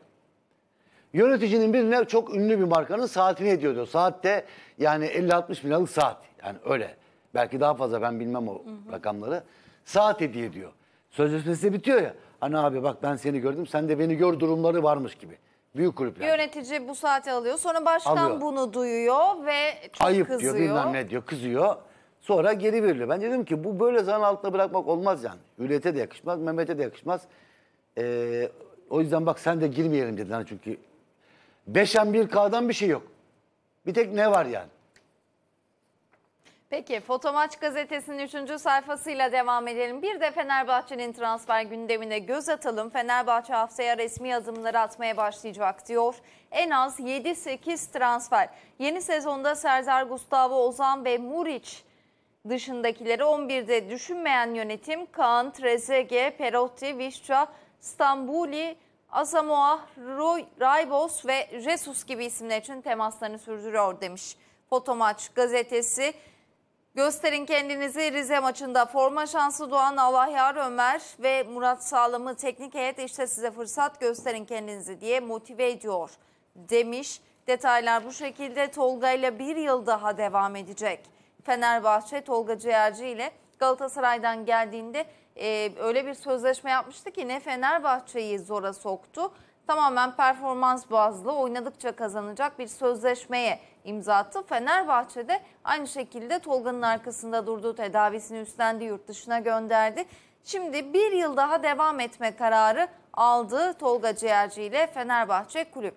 yöneticinin birine çok ünlü bir markanın saatini ediyor diyor. Saatte yani 50-60 milyonluk saat. Yani öyle. Belki daha fazla ben bilmem o hı hı. rakamları. Saat hediye ediyor. Sözleşmesi bitiyor ya. Hani abi bak ben seni gördüm sen de beni gör durumları varmış gibi. Büyük kulüpler. Yönetici bu saate alıyor. Sonra başkan Alıyor. bunu duyuyor ve çok Ayıp kızıyor. diyor bilmem ne diyor kızıyor. Sonra geri veriliyor. Ben dedim ki bu böyle zan altına bırakmak olmaz yani. Hürriyete de yakışmaz, Mehmet'e de yakışmaz. Ee, o yüzden bak sen de girmeyelim dediler çünkü. 5 bir 1K'dan bir şey yok. Bir tek ne var yani? Peki Fotomaç gazetesinin 3. sayfasıyla devam edelim. Bir de Fenerbahçe'nin transfer gündemine göz atalım. Fenerbahçe haftaya resmi adımları atmaya başlayacak diyor. En az 7-8 transfer. Yeni sezonda Serdar Gustavo Ozan ve Muriç dışındakileri 11'de düşünmeyen yönetim Kaan, Trezege, Perotti, Vişça, Stambuli, Asamoah, Roy, Raybos ve Resus gibi isimler için temaslarını sürdürüyor demiş. Fotomaç gazetesi Gösterin kendinizi Rize maçında forma şansı Doğan Alahyar Ömer ve Murat Sağlam'ı teknik heyet işte size fırsat gösterin kendinizi diye motive ediyor demiş. Detaylar bu şekilde Tolga ile bir yıl daha devam edecek. Fenerbahçe Tolga Ciğerci ile Galatasaray'dan geldiğinde e, öyle bir sözleşme yapmıştı ki ne Fenerbahçe'yi zora soktu tamamen performans bazlı oynadıkça kazanacak bir sözleşmeye imza attı. Fenerbahçe'de aynı şekilde Tolga'nın arkasında durduğu tedavisini üstlendi, yurt dışına gönderdi. Şimdi bir yıl daha devam etme kararı aldı Tolga Ciğerci ile Fenerbahçe kulüp.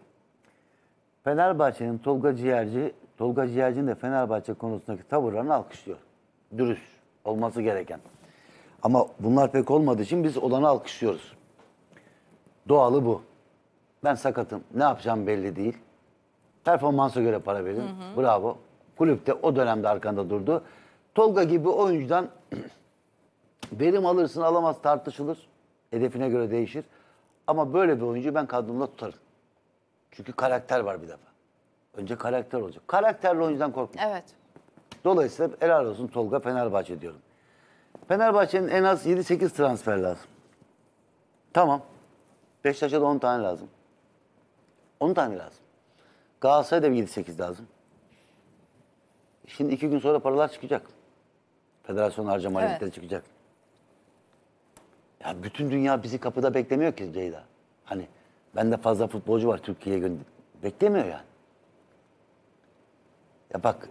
Fenerbahçe'nin Tolga Ciğerci, Tolga Ciğerci'nin de Fenerbahçe konusundaki tavırlarını alkışlıyor. Dürüst olması gereken. Ama bunlar pek olmadığı için biz olanı alkışlıyoruz. Doğalı bu. Ben sakatım. Ne yapacağım belli değil. Performansa göre para verin. Hı hı. Bravo. Kulüpte o dönemde arkanda durdu. Tolga gibi oyuncudan [clears throat] verim alırsın alamaz tartışılır. Hedefine göre değişir. Ama böyle bir oyuncu ben kadromda tutarım. Çünkü karakter var bir defa. Önce karakter olacak. Karakterli oyuncudan korkma. Evet. Dolayısıyla helal olsun Tolga Fenerbahçe diyorum. Fenerbahçe'nin en az 7-8 transfer lazım. Tamam. Beşiktaş'a da 10 tane lazım. 10 tane lazım. Galatasaray'da bir 7-8 lazım. Şimdi iki gün sonra paralar çıkacak. Federasyon harcama evet. çıkacak. Ya bütün dünya bizi kapıda beklemiyor ki Ceyda. Hani ben de fazla futbolcu var Türkiye'ye gönder. Beklemiyor yani. Ya bak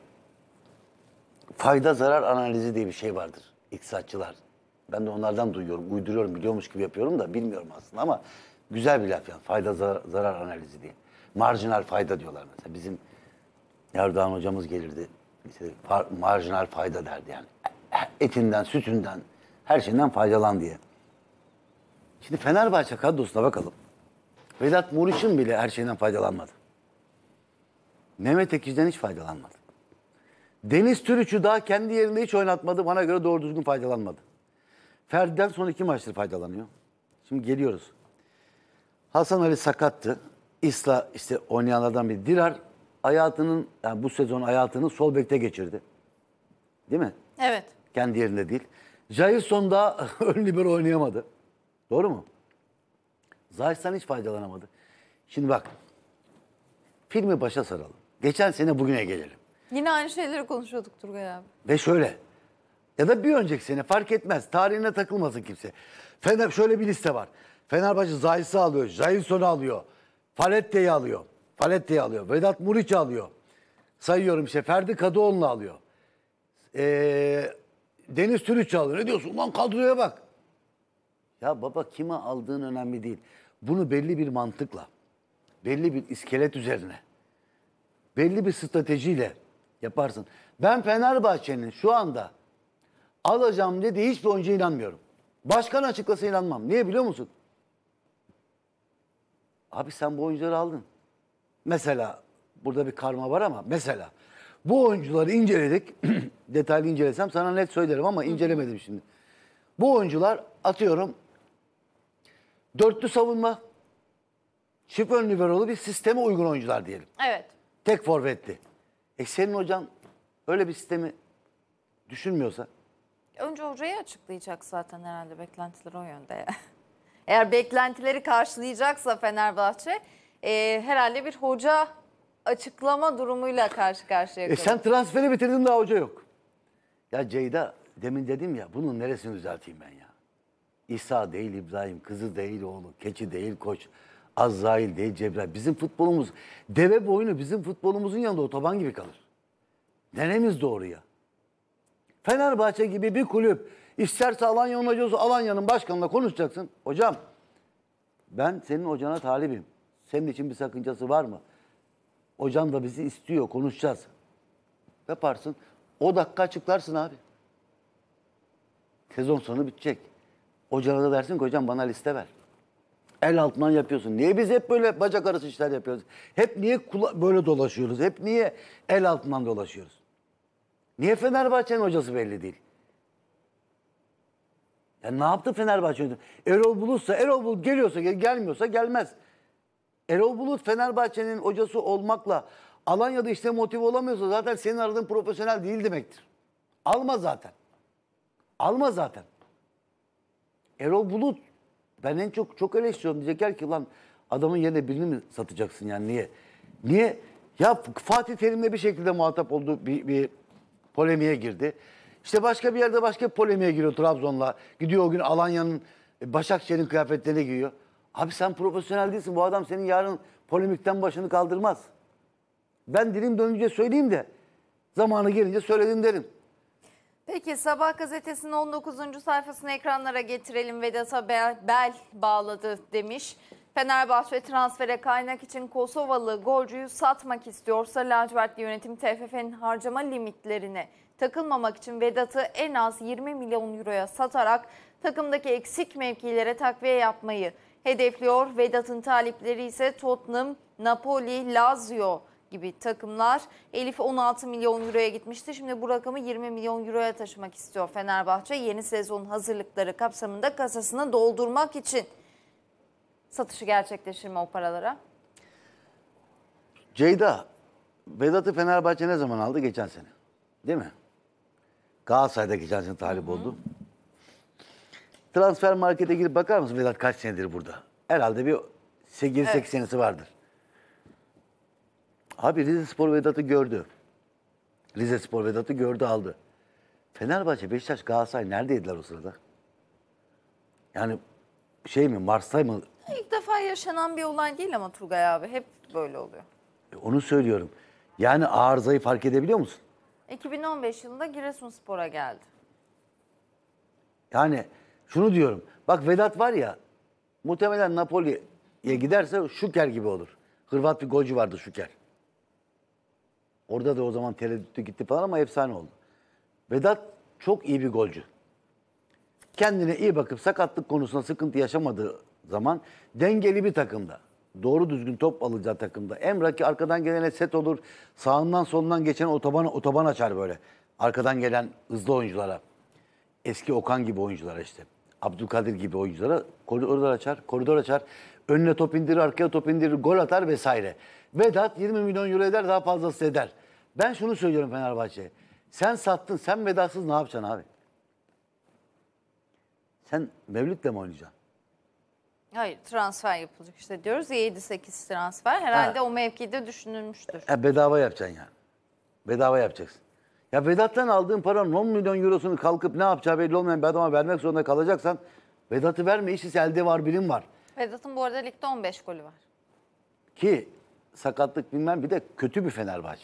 fayda zarar analizi diye bir şey vardır iktisatçılar. Ben de onlardan duyuyorum, uyduruyorum, biliyormuş gibi yapıyorum da bilmiyorum aslında ama Güzel bir laf yani fayda zar zarar analizi diye. Marjinal fayda diyorlar mesela. Bizim Erdoğan hocamız gelirdi. Mesela marjinal fayda derdi yani. Etinden, sütünden, her şeyden faydalan diye. Şimdi Fenerbahçe kadrosuna bakalım. Vedat Muriç'in bile her şeyden faydalanmadı. Mehmet Ekiz'den hiç faydalanmadı. Deniz Türüç'ü daha kendi yerinde hiç oynatmadı. Bana göre doğru düzgün faydalanmadı. Ferdi'den son iki maçtır faydalanıyor. Şimdi geliyoruz. Hasan Ali sakattı. İsla işte oynayanlardan bir Dirar hayatının yani bu sezon hayatını sol bekte geçirdi. Değil mi? Evet. Kendi yerinde değil. Jailson da [laughs] ön libero oynayamadı. Doğru mu? Zayistan hiç faydalanamadı. Şimdi bak. Filmi başa saralım. Geçen sene bugüne gelelim. Yine aynı şeyleri konuşuyorduk Turgay abi. Ve şöyle. Ya da bir önceki sene fark etmez. Tarihine takılmasın kimse. Fener şöyle bir liste var. Fenerbahçe Zayis'i alıyor. Jainson'u alıyor. Palette'yi alıyor. Palette'yi alıyor. Vedat Muriç alıyor. Sayıyorum işte Ferdi Kadıoğlu'nu alıyor. Ee, Deniz Türüç alıyor. Ne diyorsun? Ulan kadroya bak. Ya baba kime aldığın önemli değil. Bunu belli bir mantıkla, belli bir iskelet üzerine, belli bir stratejiyle yaparsın. Ben Fenerbahçe'nin şu anda alacağım dediği hiçbir oyuncuya inanmıyorum. Başkan açıklasa inanmam. Niye biliyor musun? Abi sen bu oyuncuları aldın. Mesela burada bir karma var ama mesela bu oyuncuları inceledik. [clears throat] Detaylı incelesem sana net söylerim ama incelemedim şimdi. Bu oyuncular atıyorum dörtlü savunma çift ön liberolu bir sisteme uygun oyuncular diyelim. Evet. Tek forvetli. E senin hocam öyle bir sistemi düşünmüyorsa Önce hocayı açıklayacak zaten herhalde beklentileri o yönde. [laughs] Eğer beklentileri karşılayacaksa Fenerbahçe e, herhalde bir hoca açıklama durumuyla karşı karşıya E sen transferi bitirdin daha hoca yok. Ya Ceyda demin dedim ya bunun neresini düzelteyim ben ya. İsa değil İbrahim, kızı değil oğlu, keçi değil koç, Azrail değil Cebrail. Bizim futbolumuz, deve boyunu bizim futbolumuzun yanında otoban gibi kalır. Neremiz doğru ya? Fenerbahçe gibi bir kulüp İsterse Alanya olmacı Alanya'nın başkanına konuşacaksın. Hocam ben senin hocana talibim. Senin için bir sakıncası var mı? Hocam da bizi istiyor, konuşacağız. Yaparsın. O dakika açıklarsın abi. Sezon sonu bitecek. Hocana da dersin ki hocam bana liste ver. El altından yapıyorsun. Niye biz hep böyle bacak arası işler yapıyoruz? Hep niye böyle dolaşıyoruz? Hep niye el altından dolaşıyoruz? Niye Fenerbahçe'nin hocası belli değil? Ya ne yaptı Fenerbahçe yönetimi? Erol Bulut'sa, Erol Bulut geliyorsa, gel- gelmiyorsa gelmez. Erol Bulut Fenerbahçe'nin hocası olmakla Alanya'da işte motive olamıyorsa zaten senin aradığın profesyonel değil demektir. Alma zaten. Alma zaten. Erol Bulut ben en çok çok eleştiriyorum. Diyecekler ki lan adamın yerine birini mi satacaksın yani niye? Niye? Ya Fatih Terim'le bir şekilde muhatap oldu bir, bir polemiğe girdi. İşte başka bir yerde başka bir polemiğe giriyor Trabzon'la. Gidiyor o gün Alanya'nın, e, Başakşehir'in kıyafetlerine giyiyor. Abi sen profesyonel değilsin. Bu adam senin yarın polemikten başını kaldırmaz. Ben dilim dönünce söyleyeyim de zamanı gelince söyledim derim. Peki Sabah gazetesinin 19. sayfasını ekranlara getirelim. Vedat'a bel, bağladı demiş. Fenerbahçe transfere kaynak için Kosovalı golcüyü satmak istiyorsa lacivertli yönetim TFF'nin harcama limitlerine takılmamak için Vedat'ı en az 20 milyon euroya satarak takımdaki eksik mevkilere takviye yapmayı hedefliyor. Vedat'ın talipleri ise Tottenham, Napoli, Lazio gibi takımlar. Elif 16 milyon euroya gitmişti. Şimdi bu rakamı 20 milyon euroya taşımak istiyor Fenerbahçe. Yeni sezon hazırlıkları kapsamında kasasını doldurmak için satışı gerçekleştirme o paralara. Ceyda, Vedat'ı Fenerbahçe ne zaman aldı? Geçen sene. Değil mi? Galatasaray'daki geçen sene talip Hı-hı. oldu. Transfer markete girip bakar mısın Vedat kaç senedir burada? Herhalde bir 8-8 evet. senesi vardır. Abi Rize Spor Vedat'ı gördü. Rize Spor Vedat'ı gördü aldı. Fenerbahçe, Beşiktaş, Galatasaray neredeydiler o sırada? Yani şey mi Mars'ta mı? İlk defa yaşanan bir olay değil ama Turgay abi hep böyle oluyor. E onu söylüyorum. Yani arızayı fark edebiliyor musun? 2015 yılında Giresunspor'a geldi. Yani şunu diyorum. Bak Vedat var ya muhtemelen Napoli'ye giderse Şuker gibi olur. Hırvat bir golcü vardı Şuker. Orada da o zaman tereddütlü gitti falan ama efsane oldu. Vedat çok iyi bir golcü. Kendine iyi bakıp sakatlık konusunda sıkıntı yaşamadığı zaman dengeli bir takımda doğru düzgün top alacağı takımda. Emrah ki arkadan gelene set olur. Sağından solundan geçen otoban, otoban açar böyle. Arkadan gelen hızlı oyunculara. Eski Okan gibi oyunculara işte. Abdülkadir gibi oyunculara koridor açar, koridor açar. Önüne top indirir, arkaya top indirir, gol atar vesaire. Vedat 20 milyon euro eder, daha fazlası eder. Ben şunu söylüyorum Fenerbahçe, Sen sattın, sen Vedatsız ne yapacaksın abi? Sen Mevlüt'le mi oynayacaksın? Hayır transfer yapılacak işte diyoruz. 7-8 transfer herhalde Ha. o mevkide düşünülmüştür. Ha, bedava yapacaksın yani. Bedava yapacaksın. Ya Vedat'tan aldığın paranın 10 milyon eurosunu kalkıp ne yapacağı belli olmayan bir adama vermek zorunda kalacaksan Vedat'ı verme işsiz elde var bilim var. Vedat'ın bu arada ligde 15 golü var. Ki sakatlık bilmem bir de kötü bir Fenerbahçe.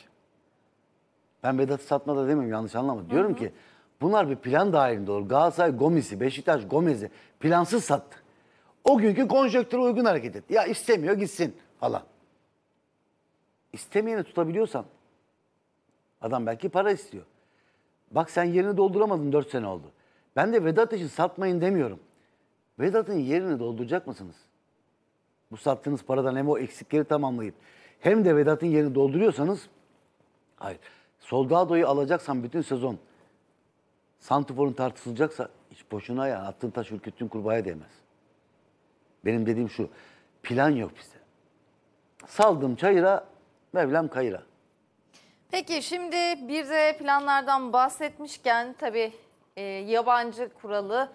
Ben Vedat'ı satma da demiyorum yanlış anlama. Diyorum ki bunlar bir plan dahilinde olur. Galatasaray Gomis'i, Beşiktaş Gomez'i plansız sattı. O günkü konjöktüre uygun hareket et. Ya istemiyor gitsin falan. İstemeyeni tutabiliyorsan adam belki para istiyor. Bak sen yerini dolduramadın 4 sene oldu. Ben de Vedat için satmayın demiyorum. Vedat'ın yerini dolduracak mısınız? Bu sattığınız paradan hem o eksikleri tamamlayıp hem de Vedat'ın yerini dolduruyorsanız hayır. Soldado'yu alacaksan bütün sezon Santifor'un tartışılacaksa hiç boşuna ya attığın taş ürküttüğün kurbağaya değmez. Benim dediğim şu. Plan yok bize. Saldım çayıra, Mevlam kayıra. Peki şimdi bir de planlardan bahsetmişken tabii e, yabancı kuralı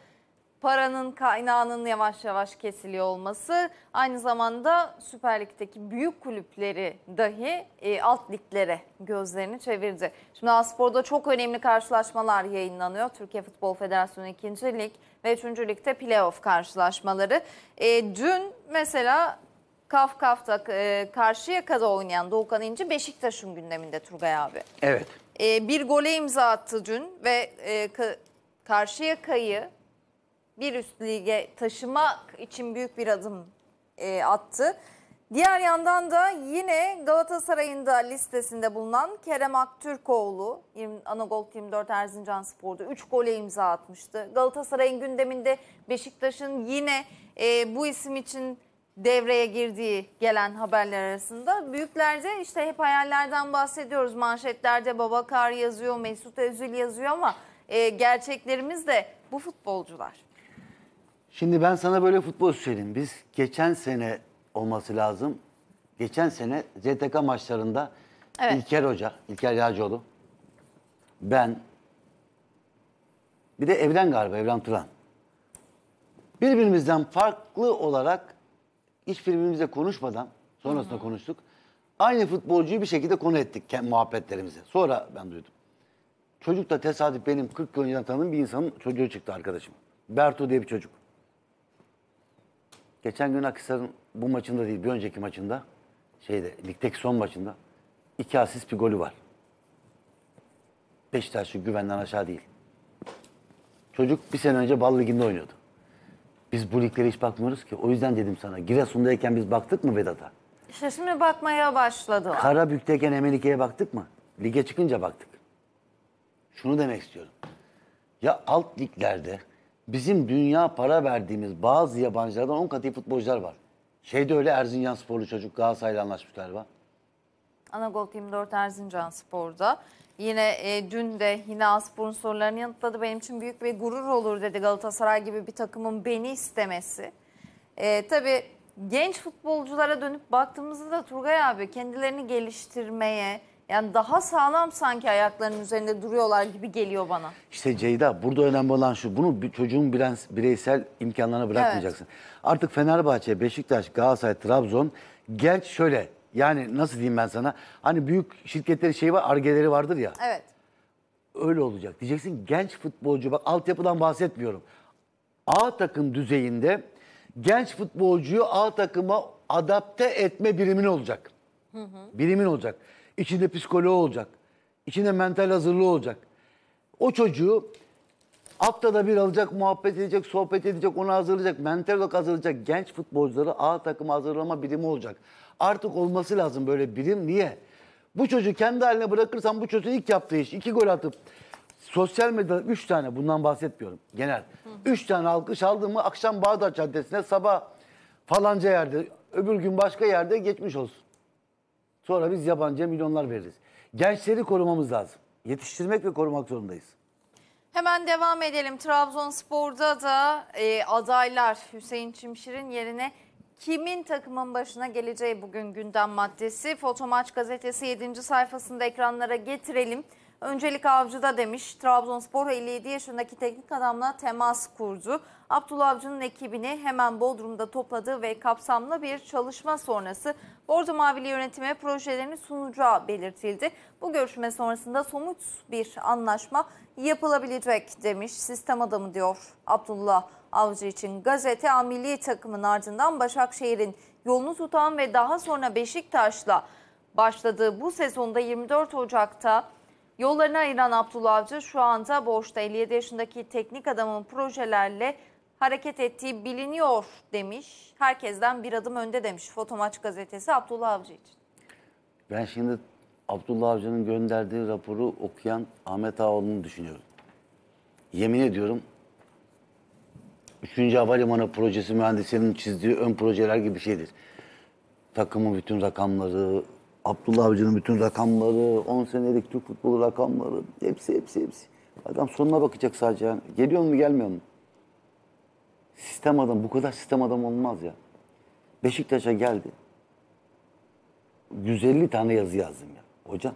paranın kaynağının yavaş yavaş kesiliyor olması aynı zamanda Süper Lig'deki büyük kulüpleri dahi e, alt liglere gözlerini çevirdi. Şimdi Aspor'da çok önemli karşılaşmalar yayınlanıyor. Türkiye Futbol Federasyonu 2. Lig ve 3. Lig'de playoff karşılaşmaları. E, dün mesela Kaf Kaf'ta e, karşı yakada oynayan Doğukan İnci Beşiktaş'ın gündeminde Turgay abi. Evet. E, bir gole imza attı dün ve e, ka, karşı yakayı bir üst lige taşımak için büyük bir adım e, attı. Diğer yandan da yine Galatasaray'ın da listesinde bulunan Kerem Aktürkoğlu, 20, Anagolt 24 Erzincan Spor'da 3 gole imza atmıştı. Galatasaray'ın gündeminde Beşiktaş'ın yine e, bu isim için devreye girdiği gelen haberler arasında. Büyüklerde işte hep hayallerden bahsediyoruz. Manşetlerde Babakar yazıyor, Mesut Özil yazıyor ama e, gerçeklerimiz de bu futbolcular. Şimdi ben sana böyle futbol söyleyeyim. Biz geçen sene olması lazım. Geçen sene ZTK maçlarında evet. İlker Hoca, İlker Yağcıoğlu, ben, bir de Evren galiba, Evren Turan. Birbirimizden farklı olarak hiç birbirimizle konuşmadan, sonrasında Hı -hı. konuştuk. Aynı futbolcuyu bir şekilde konu ettik muhabbetlerimize. Sonra ben duydum. Çocuk da tesadüf benim 40 yıl önceden tanıdığım bir insanın çocuğu çıktı arkadaşım. Bertu diye bir çocuk. Geçen gün Akhisar'ın bu maçında değil bir önceki maçında şeyde ligdeki son maçında iki asist bir golü var. Beşiktaş'ı güvenden aşağı değil. Çocuk bir sene önce Bal Ligi'nde oynuyordu. Biz bu liglere hiç bakmıyoruz ki. O yüzden dedim sana. Giresun'dayken biz baktık mı Vedat'a? İşte şimdi bakmaya başladı. o. Karabük'teyken Emelike'ye baktık mı? Lige çıkınca baktık. Şunu demek istiyorum. Ya alt liglerde bizim dünya para verdiğimiz bazı yabancılardan 10 katı iyi futbolcular var. Şeyde öyle Erzincan sporlu çocuk Galatasaray'la anlaşmış galiba. Anagol 24 Erzincan Spor'da. Yine e, dün de yine Aspor'un sorularını yanıtladı. Benim için büyük bir gurur olur dedi Galatasaray gibi bir takımın beni istemesi. E, tabii genç futbolculara dönüp baktığımızda da Turgay abi kendilerini geliştirmeye, yani daha sağlam sanki ayaklarının üzerinde duruyorlar gibi geliyor bana. İşte Ceyda burada önemli olan şu. Bunu bir çocuğun bireysel imkanlarına bırakmayacaksın. Artık Fenerbahçe, Beşiktaş, Galatasaray, Trabzon genç şöyle. Yani nasıl diyeyim ben sana? Hani büyük şirketlerin şeyi var, argeleri vardır ya. Evet. Öyle olacak. Diyeceksin genç futbolcu bak altyapıdan bahsetmiyorum. A takım düzeyinde genç futbolcuyu A takıma adapte etme birimin olacak. Birimin olacak. İçinde psikoloğu olacak. İçinde mental hazırlığı olacak. O çocuğu haftada bir alacak, muhabbet edecek, sohbet edecek, onu hazırlayacak, mental olarak hazırlayacak. Genç futbolcuları A takım hazırlama birimi olacak. Artık olması lazım böyle birim. Niye? Bu çocuğu kendi haline bırakırsan bu çocuğu ilk yaptığı iş. iki gol atıp sosyal medyada üç tane bundan bahsetmiyorum genel. üç tane alkış aldın mı akşam Bağdat Caddesi'ne sabah falanca yerde öbür gün başka yerde geçmiş olsun. Sonra biz yabancıya milyonlar veririz. Gençleri korumamız lazım. Yetiştirmek ve korumak zorundayız. Hemen devam edelim. Trabzonspor'da da e, adaylar Hüseyin Çimşir'in yerine kimin takımın başına geleceği bugün gündem maddesi. Foto maç gazetesi 7. sayfasında ekranlara getirelim. Öncelik Avcı da demiş Trabzonspor 57 yaşındaki teknik adamla temas kurdu. Abdullah Avcı'nın ekibini hemen Bodrum'da topladı ve kapsamlı bir çalışma sonrası Bordo Mavili yönetime projelerini sunacağı belirtildi. Bu görüşme sonrasında somut bir anlaşma yapılabilecek demiş sistem adamı diyor Abdullah Avcı için. Gazete Amili takımın ardından Başakşehir'in yolunu tutan ve daha sonra Beşiktaş'la başladığı bu sezonda 24 Ocak'ta Yollarını ayıran Abdullah Avcı şu anda borçta 57 yaşındaki teknik adamın projelerle hareket ettiği biliniyor demiş. Herkesten bir adım önde demiş Fotomaç gazetesi Abdullah Avcı için. Ben şimdi Abdullah Avcı'nın gönderdiği raporu okuyan Ahmet Ağoğlu'nu düşünüyorum. Yemin ediyorum 3. Havalimanı projesi mühendislerinin çizdiği ön projeler gibi bir şeydir. Takımın bütün rakamları, Abdullah Avcı'nın bütün rakamları, 10 senelik Türk futbolu rakamları, hepsi hepsi hepsi. Adam sonuna bakacak sadece yani. Geliyor mu gelmiyor mu? Sistem adam, bu kadar sistem adam olmaz ya. Beşiktaş'a geldi. 150 tane yazı yazdım ya. Hocam,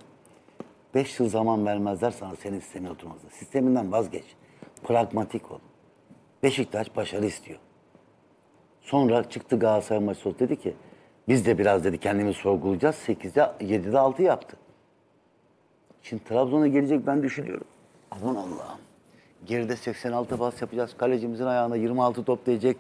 5 yıl zaman vermezler sana senin sistemi oturmazlar. Sisteminden vazgeç. Pragmatik ol. Beşiktaş başarı istiyor. Sonra çıktı Galatasaray maçı dedi ki biz de biraz dedi kendimizi sorgulayacağız. 8'de 7'de 6 yaptı. Şimdi Trabzon'a gelecek ben düşünüyorum. Aman Allah'ım. Geride 86 bas yapacağız. Kalecimizin ayağına 26 top diyecek.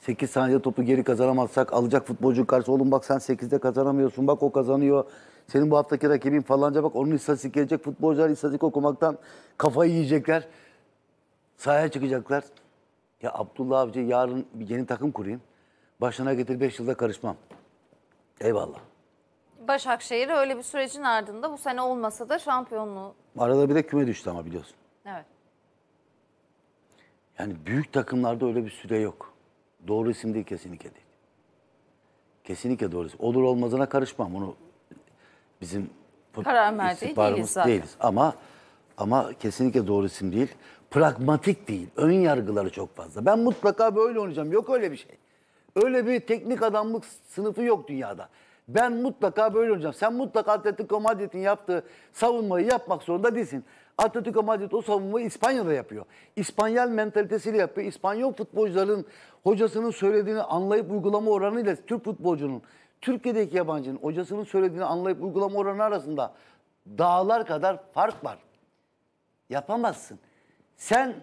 8 saniyede topu geri kazanamazsak alacak futbolcu karşı oğlum bak sen 8'de kazanamıyorsun bak o kazanıyor. Senin bu haftaki rakibin falanca bak onun istatistik gelecek. Futbolcular istatistik okumaktan kafayı yiyecekler. Sahaya çıkacaklar. Ya Abdullah abici yarın bir yeni takım kurayım. Başına getir 5 yılda karışmam. Eyvallah. Başakşehir öyle bir sürecin ardında bu sene olmasa da şampiyonluğu. Arada bir de küme düştü ama biliyorsun. Evet. Yani büyük takımlarda öyle bir süre yok. Doğru isim değil kesinlikle değil. Kesinlikle doğru isim. Olur olmazına karışmam. Bunu bizim karar merceği değiliz Değiliz. Ama ama kesinlikle doğru isim değil. Pragmatik değil. Ön yargıları çok fazla. Ben mutlaka böyle oynayacağım. Yok öyle bir şey. Öyle bir teknik adamlık sınıfı yok dünyada. Ben mutlaka böyle olacağım. Sen mutlaka Atletico Madrid'in yaptığı savunmayı yapmak zorunda değilsin. Atletico Madrid o savunmayı İspanya'da yapıyor. İspanyol mentalitesiyle yapıyor. İspanyol futbolcuların hocasının söylediğini anlayıp uygulama oranıyla Türk futbolcunun, Türkiye'deki yabancının hocasının söylediğini anlayıp uygulama oranı arasında dağlar kadar fark var. Yapamazsın. Sen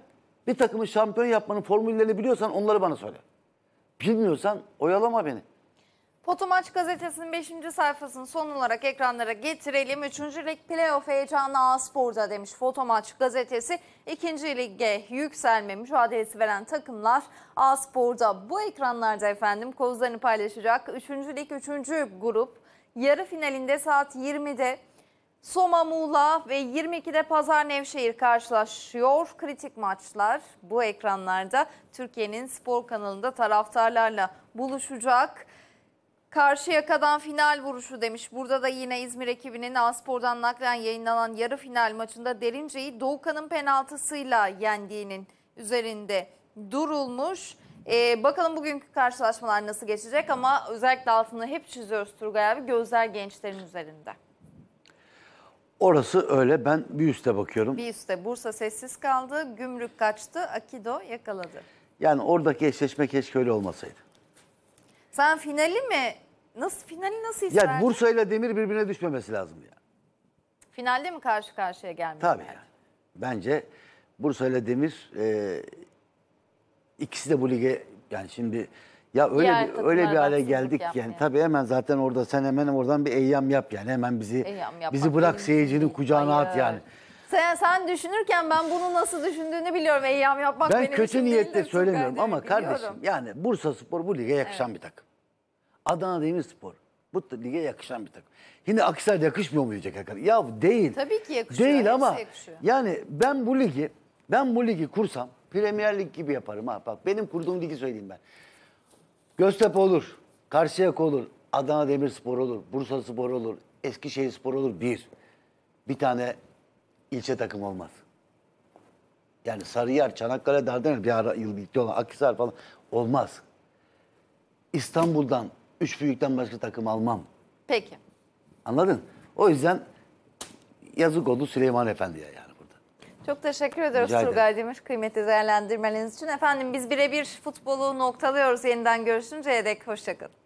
bir takımı şampiyon yapmanın formüllerini biliyorsan onları bana söyle. Bilmiyorsan oyalama beni. Potomaç gazetesinin 5. sayfasını son olarak ekranlara getirelim. 3. lig playoff heyecanı A-Spor'da demiş Fotomaç gazetesi. 2. lige yükselme mücadelesi veren takımlar A-Spor'da. Bu ekranlarda efendim kozlarını paylaşacak. 3. lig 3. grup yarı finalinde saat 20'de Soma Muğla ve 22'de Pazar Nevşehir karşılaşıyor. Kritik maçlar bu ekranlarda Türkiye'nin spor kanalında taraftarlarla buluşacak. Karşı yakadan final vuruşu demiş. Burada da yine İzmir ekibinin Aspor'dan naklen yayınlanan yarı final maçında Derince'yi Doğukan'ın penaltısıyla yendiğinin üzerinde durulmuş. Ee, bakalım bugünkü karşılaşmalar nasıl geçecek ama özellikle altını hep çiziyoruz Turgay abi gözler gençlerin üzerinde. Orası öyle. Ben bir üste bakıyorum. Bir üste Bursa sessiz kaldı. Gümrük kaçtı. Akido yakaladı. Yani oradaki eşleşme keşke öyle olmasaydı. Sen finali mi? Nasıl finali nasıl isterdin? Yani Bursa ile Demir birbirine düşmemesi lazım ya. Finalde mi karşı karşıya gelmiş? Tabii yani. Bence Bursa ile Demir e, ikisi de bu lige yani şimdi ya öyle bir, öyle bir hale geldik yani. yapmayalım. Tabii hemen zaten orada sen hemen oradan bir eyyam yap yani. Hemen bizi bizi bırak seyircinin kucağına at yani. Sen, sen düşünürken ben bunu nasıl düşündüğünü biliyorum. Eyyam yapmak Ben benim kötü için niyetle söylemiyorum ama biliyorum. kardeşim yani Bursa Spor bu lige yakışan bir takım. Adana Demir Spor bu lige yakışan bir takım. Şimdi Akhisar yakışmıyor mu diyecek hakikaten. Ya değil. Tabii ki yakışıyor, Değil ama yakışıyor. yani ben bu ligi ben bu ligi kursam Premier Lig gibi yaparım ha. Bak benim kurduğum ligi söyleyeyim ben. Göztepe olur, Karşıyaka olur, Adana Demirspor olur, Bursa Spor olur, Eskişehir Spor olur. Bir. Bir tane ilçe takım olmaz. Yani Sarıyer, Çanakkale, Dardanel bir ara yıl birlikte olan Akhisar falan olmaz. İstanbul'dan üç büyükten başka takım almam. Peki. Anladın? O yüzden yazık oldu Süleyman Efendi'ye yani. Çok teşekkür ediyoruz Rica Turgay Demir kıymetli değerlendirmeniz için. Efendim biz birebir futbolu noktalıyoruz yeniden görüşünceye dek. Hoşçakalın.